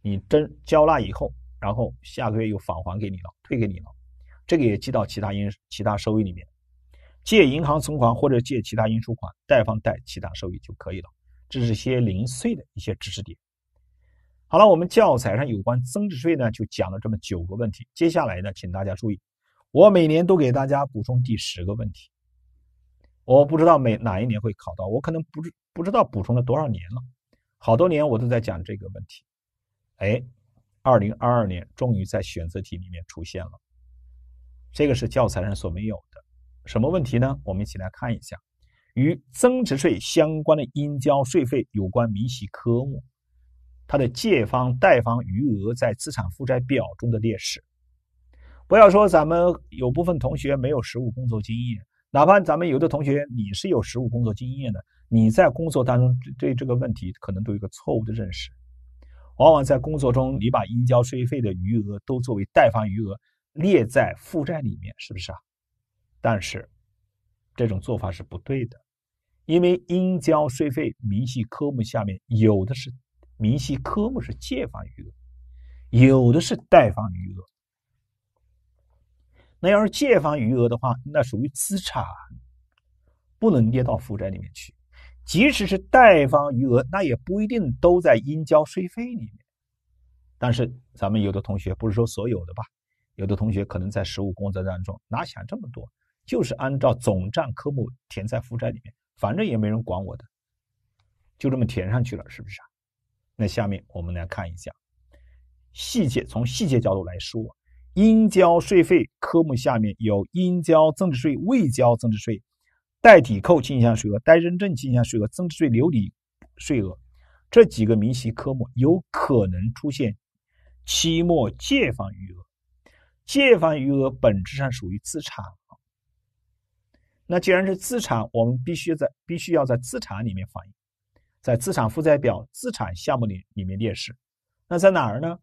你征交纳以后，然后下个月又返还给你了，退给你了。这个也记到其他应其他收益里面，借银行存款或者借其他应收款，贷方贷其他收益就可以了。这是些零碎的一些知识点。好了，我们教材上有关增值税呢，就讲了这么九个问题。接下来呢，请大家注意，我每年都给大家补充第十个问题。我不知道每哪一年会考到，我可能不知不知道补充了多少年了，好多年我都在讲这个问题。哎，二零二二年终于在选择题里面出现了。这个是教材上所没有的，什么问题呢？我们一起来看一下与增值税相关的应交税费有关明细科目，它的借方、贷方余额在资产负债表中的列示。不要说咱们有部分同学没有实务工作经验，哪怕咱们有的同学你是有实务工作经验的，你在工作当中对这个问题可能都有一个错误的认识。往往在工作中，你把应交税费的余额都作为贷方余额。列在负债里面是不是啊？但是这种做法是不对的，因为应交税费明细科目下面有的是明细科目是借方余额，有的是贷方余额。那要是借方余额的话，那属于资产，不能列到负债里面去。即使是贷方余额，那也不一定都在应交税费里面。但是咱们有的同学不是说所有的吧？有的同学可能在实务工作当中哪想这么多，就是按照总账科目填在负债里面，反正也没人管我的，就这么填上去了，是不是啊？那下面我们来看一下细节。从细节角度来说，应交税费科目下面有应交增值税、未交增值税、代抵扣进项税额、待认证进项税额、增值税留抵税额这几个明细科目，有可能出现期末借方余额。借方余额本质上属于资产，那既然是资产，我们必须在必须要在资产里面反映，在资产负债表资产项目里里面列示。那在哪儿呢？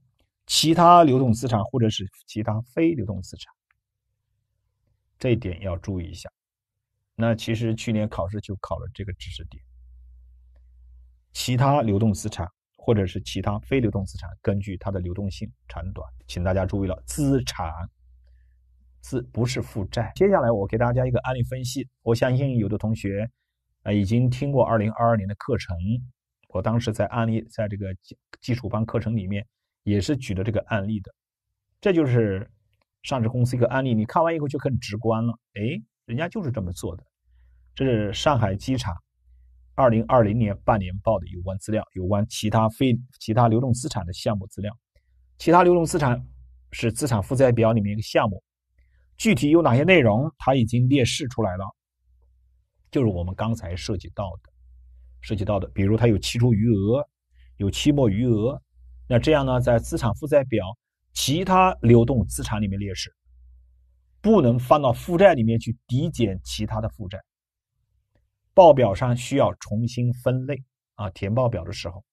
其他流动资产或者是其他非流动资产，这一点要注意一下。那其实去年考试就考了这个知识点，其他流动资产。或者是其他非流动资产，根据它的流动性长短，请大家注意了，资产，资不是负债。接下来我给大家一个案例分析，我相信有的同学，啊，已经听过二零二二年的课程，我当时在案例，在这个基础班课程里面也是举的这个案例的，这就是上市公司一个案例，你看完以后就很直观了，哎，人家就是这么做的，这是上海机场。二零二零年半年报的有关资料，有关其他非其他流动资产的项目资料。其他流动资产是资产负债表里面一个项目，具体有哪些内容，它已经列示出来了，就是我们刚才涉及到的，涉及到的，比如它有期初余额，有期末余额，那这样呢，在资产负债表其他流动资产里面列示，不能放到负债里面去抵减其他的负债。报表上需要重新分类啊，填报表的时候。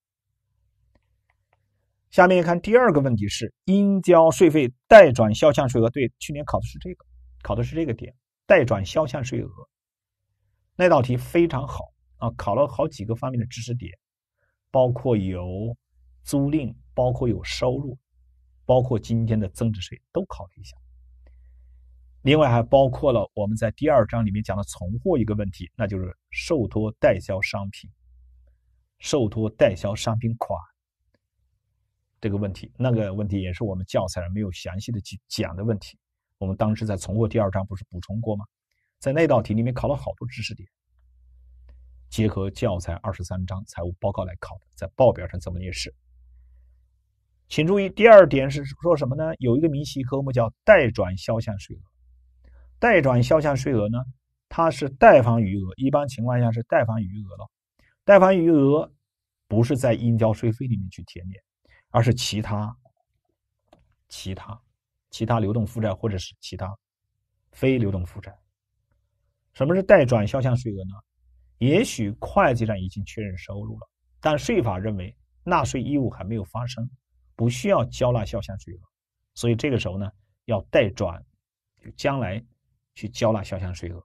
下面看第二个问题是应交税费代转销项税额，对，去年考的是这个，考的是这个点，代转销项税额。那道题非常好啊，考了好几个方面的知识点，包括有租赁，包括有收入，包括今天的增值税都考了一下。另外还包括了我们在第二章里面讲的存货一个问题，那就是受托代销商品、受托代销商品款这个问题，那个问题也是我们教材上没有详细的去讲的问题。我们当时在存货第二章不是补充过吗？在那道题里面考了好多知识点，结合教材二十三章财务报告来考，的，在报表上怎么列示？请注意，第二点是说什么呢？有一个明细科目叫代转销项税额。代转销项税额呢？它是贷方余额，一般情况下是贷方余额了。贷方余额不是在应交税费里面去填列，而是其他、其他、其他流动负债或者是其他非流动负债。什么是代转销项税额呢？也许会计上已经确认收入了，但税法认为纳税义务还没有发生，不需要交纳销项税额，所以这个时候呢，要代转，将来。去缴纳销项税额，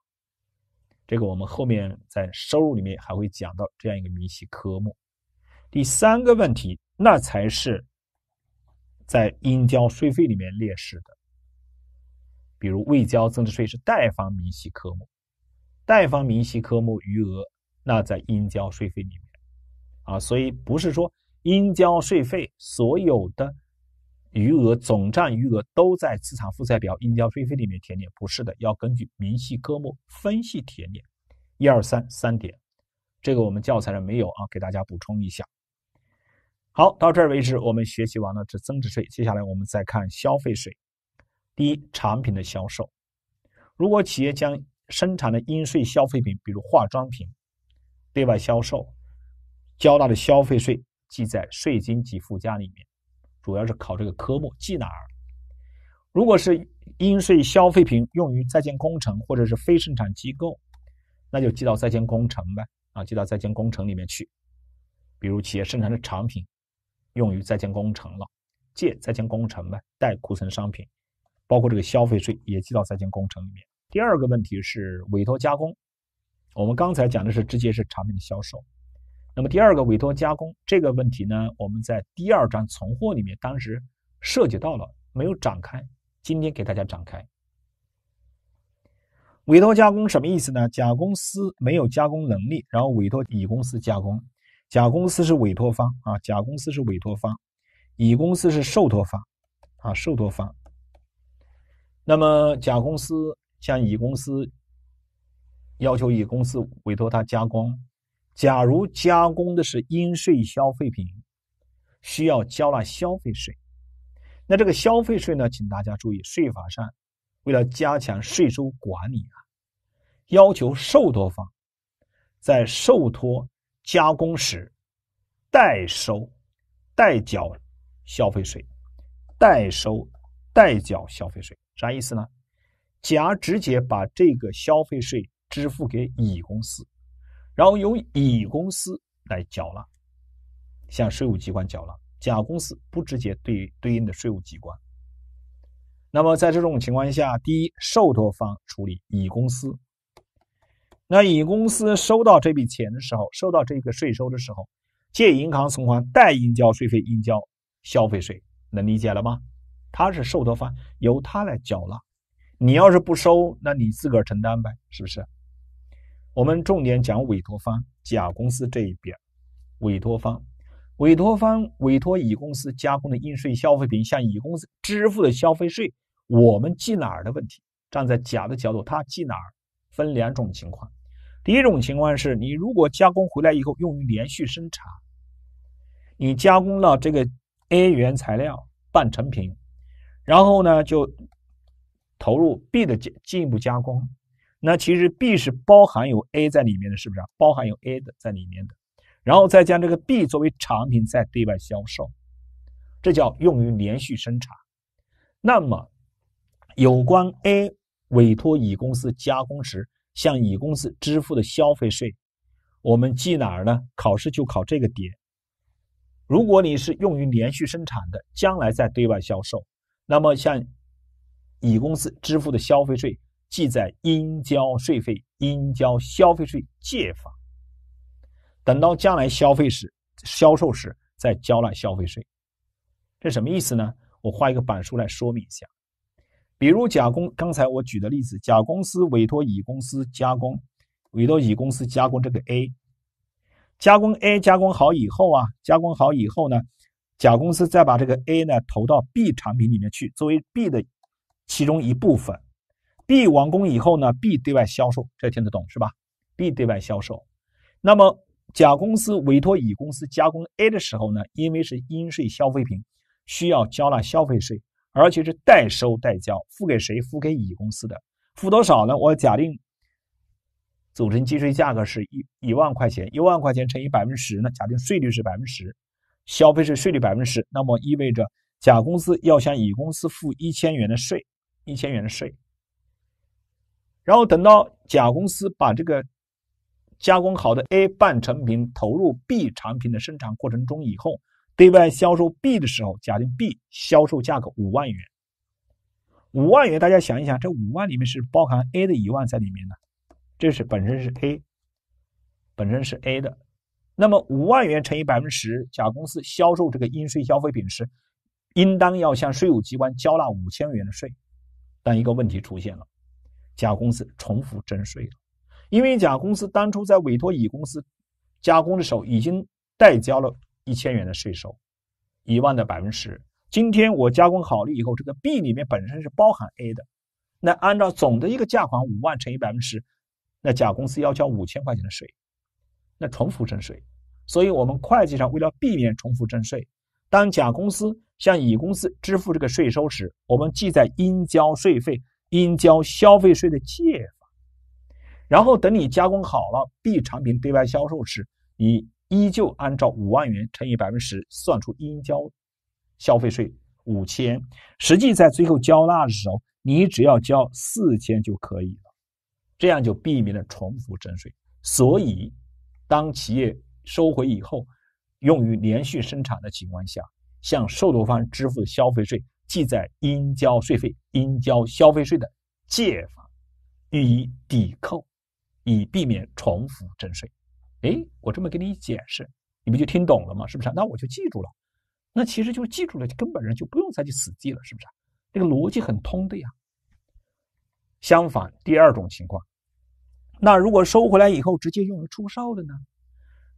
这个我们后面在收入里面还会讲到这样一个明细科目。第三个问题，那才是在应交税费里面列示的，比如未交增值税是贷方明细科目，贷方明细科目余额，那在应交税费里面啊，所以不是说应交税费所有的。余额总账余额都在资产负债表应交税费里面填列，不是的，要根据明细科目分析填列。一二三三点，这个我们教材上没有啊，给大家补充一下。好，到这儿为止，我们学习完了这增值税，接下来我们再看消费税。第一，产品的销售，如果企业将生产的应税消费品，比如化妆品，对外销售，交纳的消费税记在税金及附加里面。主要是考这个科目记哪儿？如果是应税消费品用于在建工程或者是非生产机构，那就记到在建工程呗，啊，记到在建工程里面去。比如企业生产的产品用于在建工程了，借在建工程呗，贷库存商品，包括这个消费税也记到在建工程里面。第二个问题是委托加工，我们刚才讲的是直接是产品的销售。那么第二个委托加工这个问题呢，我们在第二章存货里面当时涉及到了，没有展开。今天给大家展开。委托加工什么意思呢？甲公司没有加工能力，然后委托乙公司加工。甲公司是委托方啊，甲公司是委托方，乙公司是受托方啊，受托方。那么甲公司向乙公司要求乙公司委托他加工。假如加工的是应税消费品，需要缴纳消费税。那这个消费税呢？请大家注意，税法上为了加强税收管理啊，要求受托方在受托加工时代收代缴消费税，代收代缴消费税，啥意思呢？甲直接把这个消费税支付给乙公司。然后由乙公司来缴纳，向税务机关缴纳。甲公司不直接对对应的税务机关。那么在这种情况下，第一，受托方处理乙公司。那乙公司收到这笔钱的时候，收到这个税收的时候，借银行存款，贷应交税费，应交消费税。能理解了吗？他是受托方，由他来缴纳。你要是不收，那你自个儿承担呗，是不是？我们重点讲委托方甲公司这一边，委托方，委托方委托乙公司加工的应税消费品，向乙公司支付的消费税，我们记哪儿的问题？站在甲的角度，它记哪儿？分两种情况。第一种情况是你如果加工回来以后用于连续生产，你加工了这个 A 原材料半成品，然后呢就投入 B 的进进一步加工。那其实 B 是包含有 A 在里面的是不是啊？包含有 A 的在里面的，然后再将这个 B 作为产品再对外销售，这叫用于连续生产。那么，有关 A 委托乙公司加工时向乙公司支付的消费税，我们记哪儿呢？考试就考这个点。如果你是用于连续生产的，将来再对外销售，那么向乙公司支付的消费税。记在应交税费、应交消费税借方。等到将来消费时、销售时再交纳消费税，这什么意思呢？我画一个板书来说明一下。比如甲公，刚才我举的例子，甲公司委托乙公司加工，委托乙公司加工这个 A，加工 A 加工好以后啊，加工好以后呢，甲公司再把这个 A 呢投到 B 产品里面去，作为 B 的其中一部分。B 完工以后呢，B 对外销售，这听得懂是吧？B 对外销售，那么甲公司委托乙公司加工 A 的时候呢，因为是应税消费品，需要缴纳消费税，而且是代收代交，付给谁？付给乙公司的。付多少呢？我假定组成计税价格是一一万块钱，一万块钱乘以百分之十呢？假定税率是百分之十，消费税税率百分之十，那么意味着甲公司要向乙公司付一千元的税，一千元的税。然后等到甲公司把这个加工好的 A 半成品投入 B 产品的生产过程中以后，对外销售 B 的时候，假定 B 销售价格五万元，五万元，大家想一想，这五万里面是包含 A 的一万在里面的，这是本身是 A，本身是 A 的。那么五万元乘以百分之十，甲公司销售这个应税消费品时，应当要向税务机关交纳五千元的税。但一个问题出现了。甲公司重复征税了，因为甲公司当初在委托乙公司加工的时候，已经代交了一千元的税收，一万的百分之十。今天我加工好了以后，这个 B 里面本身是包含 A 的，那按照总的一个价款五万乘以百分之十，那甲公司要交五千块钱的税，那重复征税。所以我们会计上为了避免重复征税，当甲公司向乙公司支付这个税收时，我们记在应交税费。应交消费税的借方，然后等你加工好了 B 产品对外销售时，你依旧按照五万元乘以百分之十算出应交消费税五千，实际在最后交纳的时候，你只要交四千就可以了，这样就避免了重复征税。所以，当企业收回以后，用于连续生产的情况下，向受托方支付的消费税。记在应交税费、应交消费税的借方，予以抵扣，以避免重复征税。哎，我这么给你解释，你不就听懂了吗？是不是？那我就记住了。那其实就记住了，根本上就不用再去死记了，是不是？这个逻辑很通的呀。相反，第二种情况，那如果收回来以后直接用于出售的呢？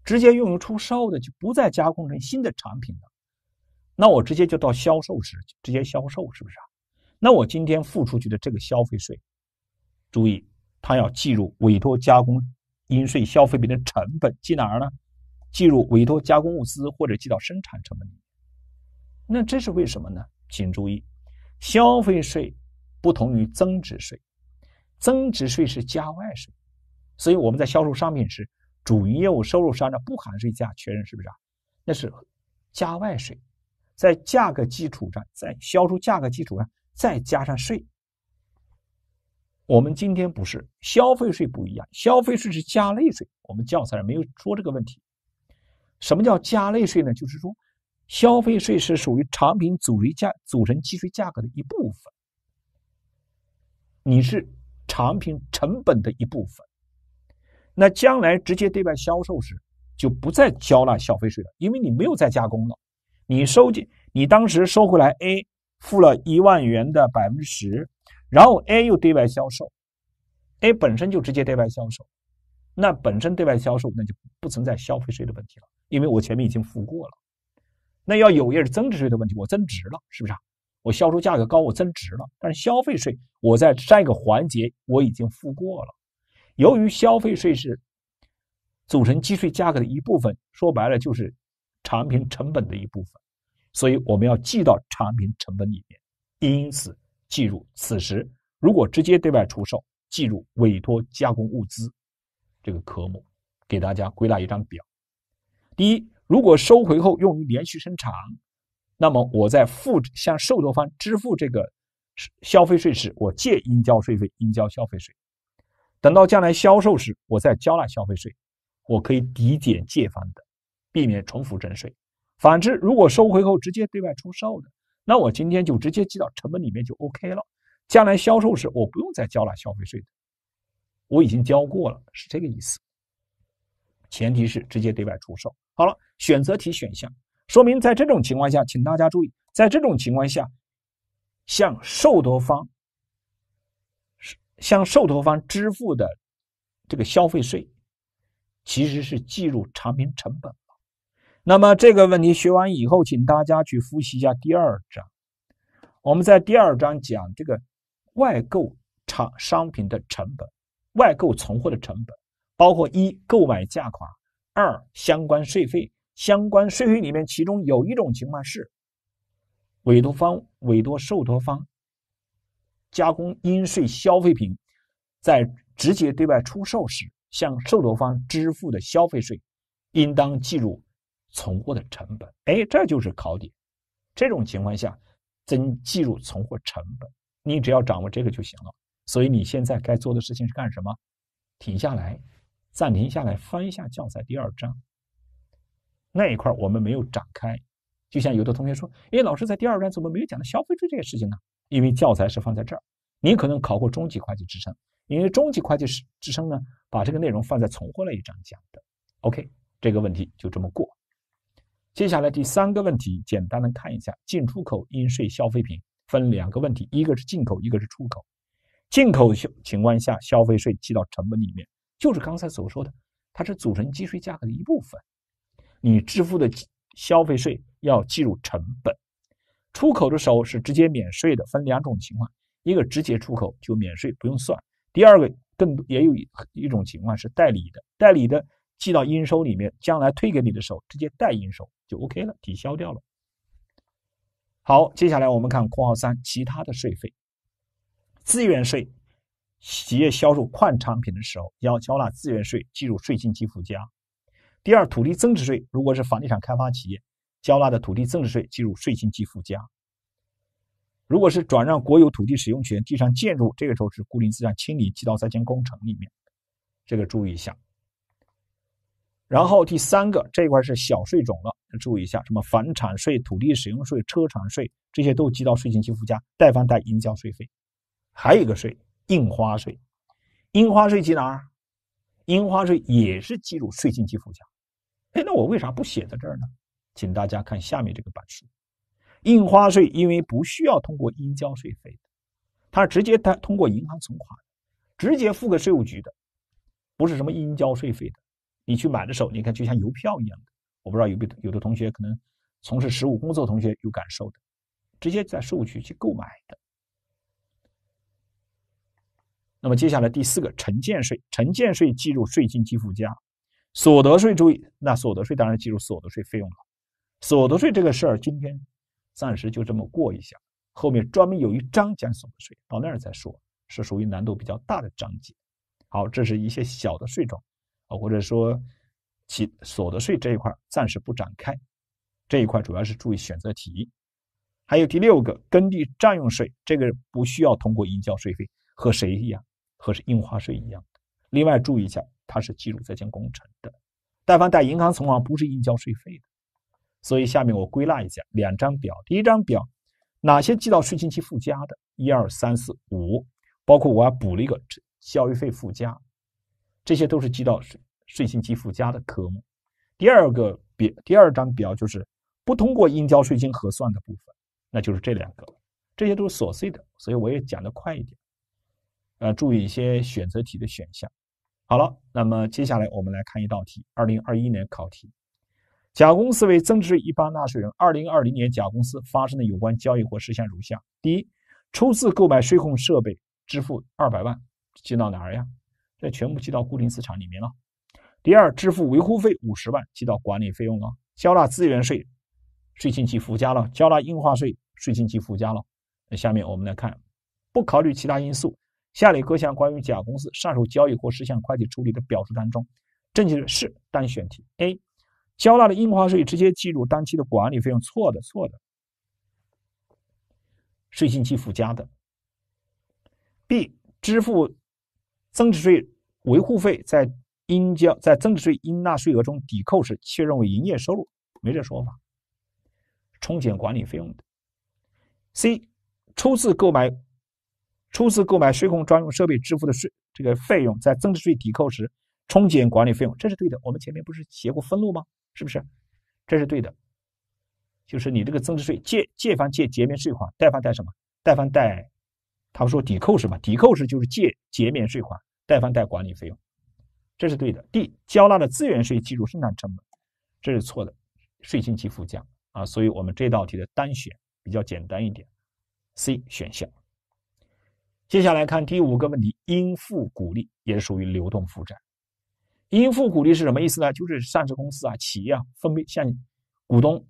直接用于出售的，就不再加工成新的产品了。那我直接就到销售时直接销售，是不是啊？那我今天付出去的这个消费税，注意，它要计入委托加工应税消费品的成本，记哪儿呢？计入委托加工物资或者记到生产成本里。那这是为什么呢？请注意，消费税不同于增值税，增值税是加外税，所以我们在销售商品时主营业务收入是按照不含税价确认，是不是啊？那是加外税。在价格基础上，在销售价格基础上再加上税。我们今天不是消费税不一样，消费税是加类税。我们教材上没有说这个问题。什么叫加类税呢？就是说，消费税是属于产品组价组成计税价格的一部分，你是产品成本的一部分。那将来直接对外销售时，就不再缴纳消费税了，因为你没有再加工了。你收进，你当时收回来，A 付了一万元的百分之十，然后 A 又对外销售，A 本身就直接对外销售，那本身对外销售，那就不存在消费税的问题了，因为我前面已经付过了。那要有也是增值税的问题，我增值了，是不是啊？我销售价格高，我增值了，但是消费税我在上一个环节我已经付过了。由于消费税是组成计税价格的一部分，说白了就是。产品成本的一部分，所以我们要记到产品成本里面，因此计入。此时如果直接对外出售，计入委托加工物资这个科目。给大家归纳一张表：第一，如果收回后用于连续生产，那么我在付向受托方支付这个消费税时，我借应交税费、应交消费税；等到将来销售时，我再缴纳消费税，我可以抵减借方的。避免重复征税。反之，如果收回后直接对外出售的，那我今天就直接记到成本里面就 OK 了。将来销售时，我不用再交纳消费税的，我已经交过了，是这个意思。前提是直接对外出售。好了，选择题选项说明，在这种情况下，请大家注意，在这种情况下，向受托方向受托方支付的这个消费税，其实是计入产品成本。那么这个问题学完以后，请大家去复习一下第二章。我们在第二章讲这个外购厂商品的成本、外购存货的成本，包括一购买价款、二相关税费。相关税费里面，其中有一种情况是，委托方委托受托方加工应税消费品，在直接对外出售时，向受托方支付的消费税，应当计入。存货的成本，哎，这就是考点。这种情况下，增计入存货成本。你只要掌握这个就行了。所以你现在该做的事情是干什么？停下来，暂停下来，翻一下教材第二章那一块我们没有展开。就像有的同学说：“哎，老师在第二章怎么没有讲到消费税这个事情呢？”因为教材是放在这儿。你可能考过中级会计职称，因为中级会计师职称呢，把这个内容放在存货那一章讲的。OK，这个问题就这么过。接下来第三个问题，简单的看一下进出口应税消费品分两个问题，一个是进口，一个是出口。进口消，况下，消费税记到成本里面，就是刚才所说的，它是组成计税价格的一部分。你支付的消费税要计入成本。出口的时候是直接免税的，分两种情况，一个直接出口就免税不用算；第二个更也有一一种情况是代理的，代理的。记到应收里面，将来退给你的时候，直接带应收就 OK 了，抵消掉了。好，接下来我们看括号三，其他的税费：资源税，企业销售矿产品的时候要交纳资源税，计入税金及附加；第二，土地增值税，如果是房地产开发企业交纳的土地增值税，计入税金及附加；如果是转让国有土地使用权、地上建筑，这个时候是固定资产清理，记到在建工程里面，这个注意一下。然后第三个这一块是小税种了，注意一下，什么房产税、土地使用税、车产税，这些都记到税金及附加，贷方贷应交税费。还有一个税，印花税，印花税记哪儿？印花税也是计入税金及附加。哎，那我为啥不写在这儿呢？请大家看下面这个板书，印花税因为不需要通过应交税费，它直接它通过银行存款直接付给税务局的，不是什么应交税费的。你去买的时候，你看就像邮票一样的。我不知道有不有的同学可能从事实务工作的同学有感受的，直接在税务局去购买的。那么接下来第四个，城建税，城建税计入税金及附加。所得税，注意，那所得税当然计入所得税费用了。所得税这个事儿，今天暂时就这么过一下，后面专门有一章讲所得税，到那儿再说，是属于难度比较大的章节。好，这是一些小的税种。啊，或者说，其所得税这一块暂时不展开，这一块主要是注意选择题。还有第六个耕地占用税，这个不需要通过应交税费，和谁一样？和是印花税一样。另外注意一下，它是计入在建工程的，但凡贷银行存款不是应交税费的。所以下面我归纳一下两张表，第一张表哪些记到税金期附加的？一二三四五，包括我还补了一个教育费附加。这些都是记到税税金及附加的科目。第二个表，第二张表就是不通过应交税金核算的部分，那就是这两个，这些都是琐碎的，所以我也讲的快一点。呃，注意一些选择题的选项。好了，那么接下来我们来看一道题，二零二一年考题。甲公司为增值税一般纳税人。二零二零年，甲公司发生的有关交易或事项如下：第一，初次购买税控设备，支付二百万，记到哪儿呀？这全部记到固定资产里面了。第二，支付维护费五十万，记到管理费用了。交纳资源税，税金及附加了；交纳印花税，税金及附加了。那下面我们来看，不考虑其他因素，下列各项关于甲公司上述交易或事项会计处理的表述当中，正确的，是单选题。A，交纳的印花税直接计入当期的管理费用，错的，错的，税金及附加的。B，支付。增值税维护费在应交在增值税应纳税额中抵扣时，确认为营业收入，没这说法。冲减管理费用的。C 初次购买初次购买税控专用设备支付的税这个费用，在增值税抵扣时冲减管理费用，这是对的。我们前面不是写过分录吗？是不是？这是对的。就是你这个增值税借借方借减免税款，贷方贷什么？贷方贷。他们说抵扣是吧？抵扣是就是借减免税款，贷方贷管理费用，这是对的。D 交纳的资源税计入生产成本，这是错的，税金及附加啊。所以我们这道题的单选比较简单一点，C 选项。接下来看第五个问题，应付股利也属于流动负债。应付股利是什么意思呢？就是上市公司啊、企业啊，分配向股东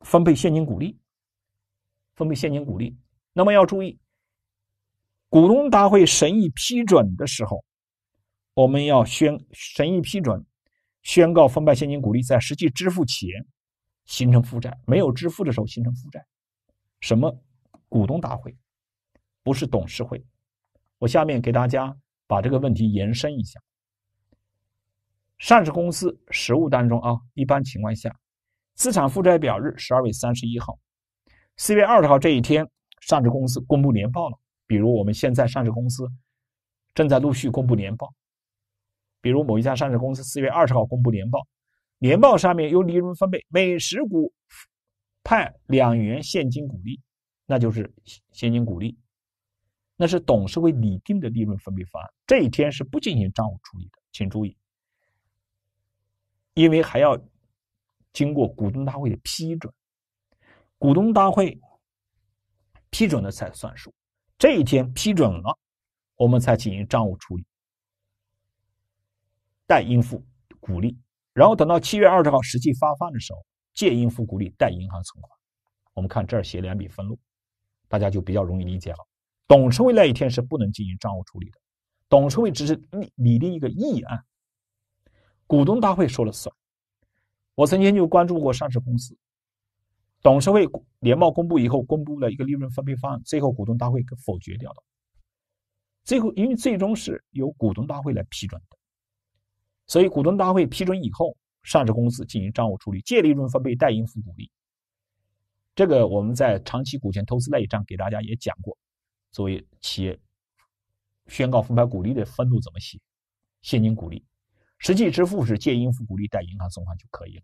分配现金股利，分配现金股利。那么要注意。股东大会审议批准的时候，我们要宣审议批准，宣告分派现金股利，在实际支付前形成负债；没有支付的时候形成负债。什么？股东大会不是董事会。我下面给大家把这个问题延伸一下。上市公司实务当中啊，一般情况下，资产负债表日十二月三十一号，四月二十号这一天，上市公司公布年报了。比如我们现在上市公司正在陆续公布年报，比如某一家上市公司四月二十号公布年报，年报上面有利润分配，每十股派两元现金股利，那就是现金股利，那是董事会拟定的利润分配方案，这一天是不进行账务处理的，请注意，因为还要经过股东大会的批准，股东大会批准了才算数。这一天批准了，我们才进行账务处理，待应付股利。然后等到七月二十号实际发放的时候，借应付股利，贷银行存款。我们看这儿写两笔分录，大家就比较容易理解了。董事会那一天是不能进行账务处理的，董事会只是拟拟定一个议案，股东大会说了算。我曾经就关注过上市公司。董事会联报公布以后，公布了一个利润分配方案，最后股东大会给否决掉了。最后，因为最终是由股东大会来批准的，所以股东大会批准以后，上市公司进行账务处理，借利润分配，贷应付股利。这个我们在长期股权投资那一章给大家也讲过，作为企业宣告分派股利的分录怎么写，现金股利实际支付是借应付股利，贷银行存款就可以了。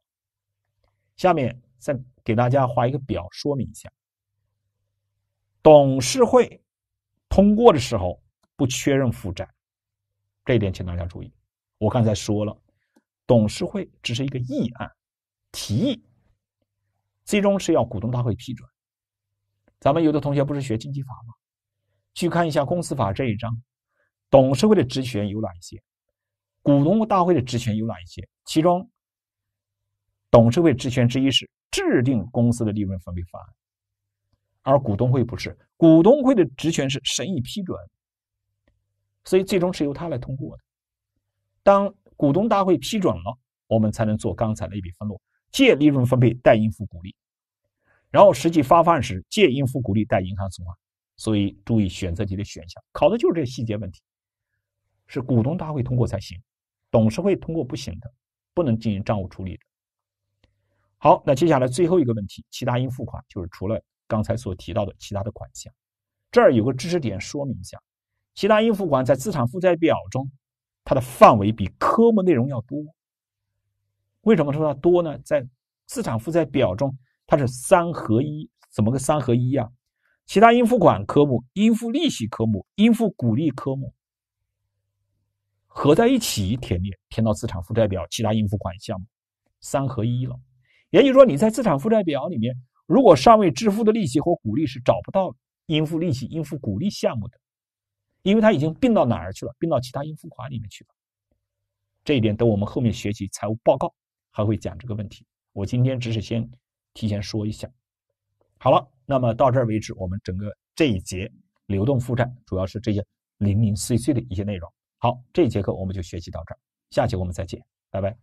下面再给大家画一个表，说明一下，董事会通过的时候不确认负债，这一点请大家注意。我刚才说了，董事会只是一个议案、提议，最终是要股东大会批准。咱们有的同学不是学经济法吗？去看一下公司法这一章，董事会的职权有哪一些？股东大会的职权有哪一些？其中。董事会职权之一是制定公司的利润分配方案，而股东会不是。股东会的职权是审议批准，所以最终是由他来通过的。当股东大会批准了，我们才能做刚才的一笔分录：借利润分配，贷应付股利。然后实际发放时，借应付股利，贷银行存款。所以注意选择题的选项，考的就是这细节问题，是股东大会通过才行，董事会通过不行的，不能进行账务处理的。好，那接下来最后一个问题，其他应付款就是除了刚才所提到的其他的款项。这儿有个知识点说明一下，其他应付款在资产负债表中，它的范围比科目内容要多。为什么说它多呢？在资产负债表中，它是三合一，怎么个三合一呀？其他应付款科目、应付利息科目、应付股利科目，合在一起填列，填到资产负债表其他应付款项目，三合一了。也就是说，你在资产负债表里面，如果尚未支付的利息或股利是找不到应付利息、应付股利项目的，因为它已经并到哪儿去了？并到其他应付款里面去了。这一点等我们后面学习财务报告还会讲这个问题。我今天只是先提前说一下。好了，那么到这儿为止，我们整个这一节流动负债主要是这些零零碎碎的一些内容。好，这节课我们就学习到这儿，下节我们再见，拜拜。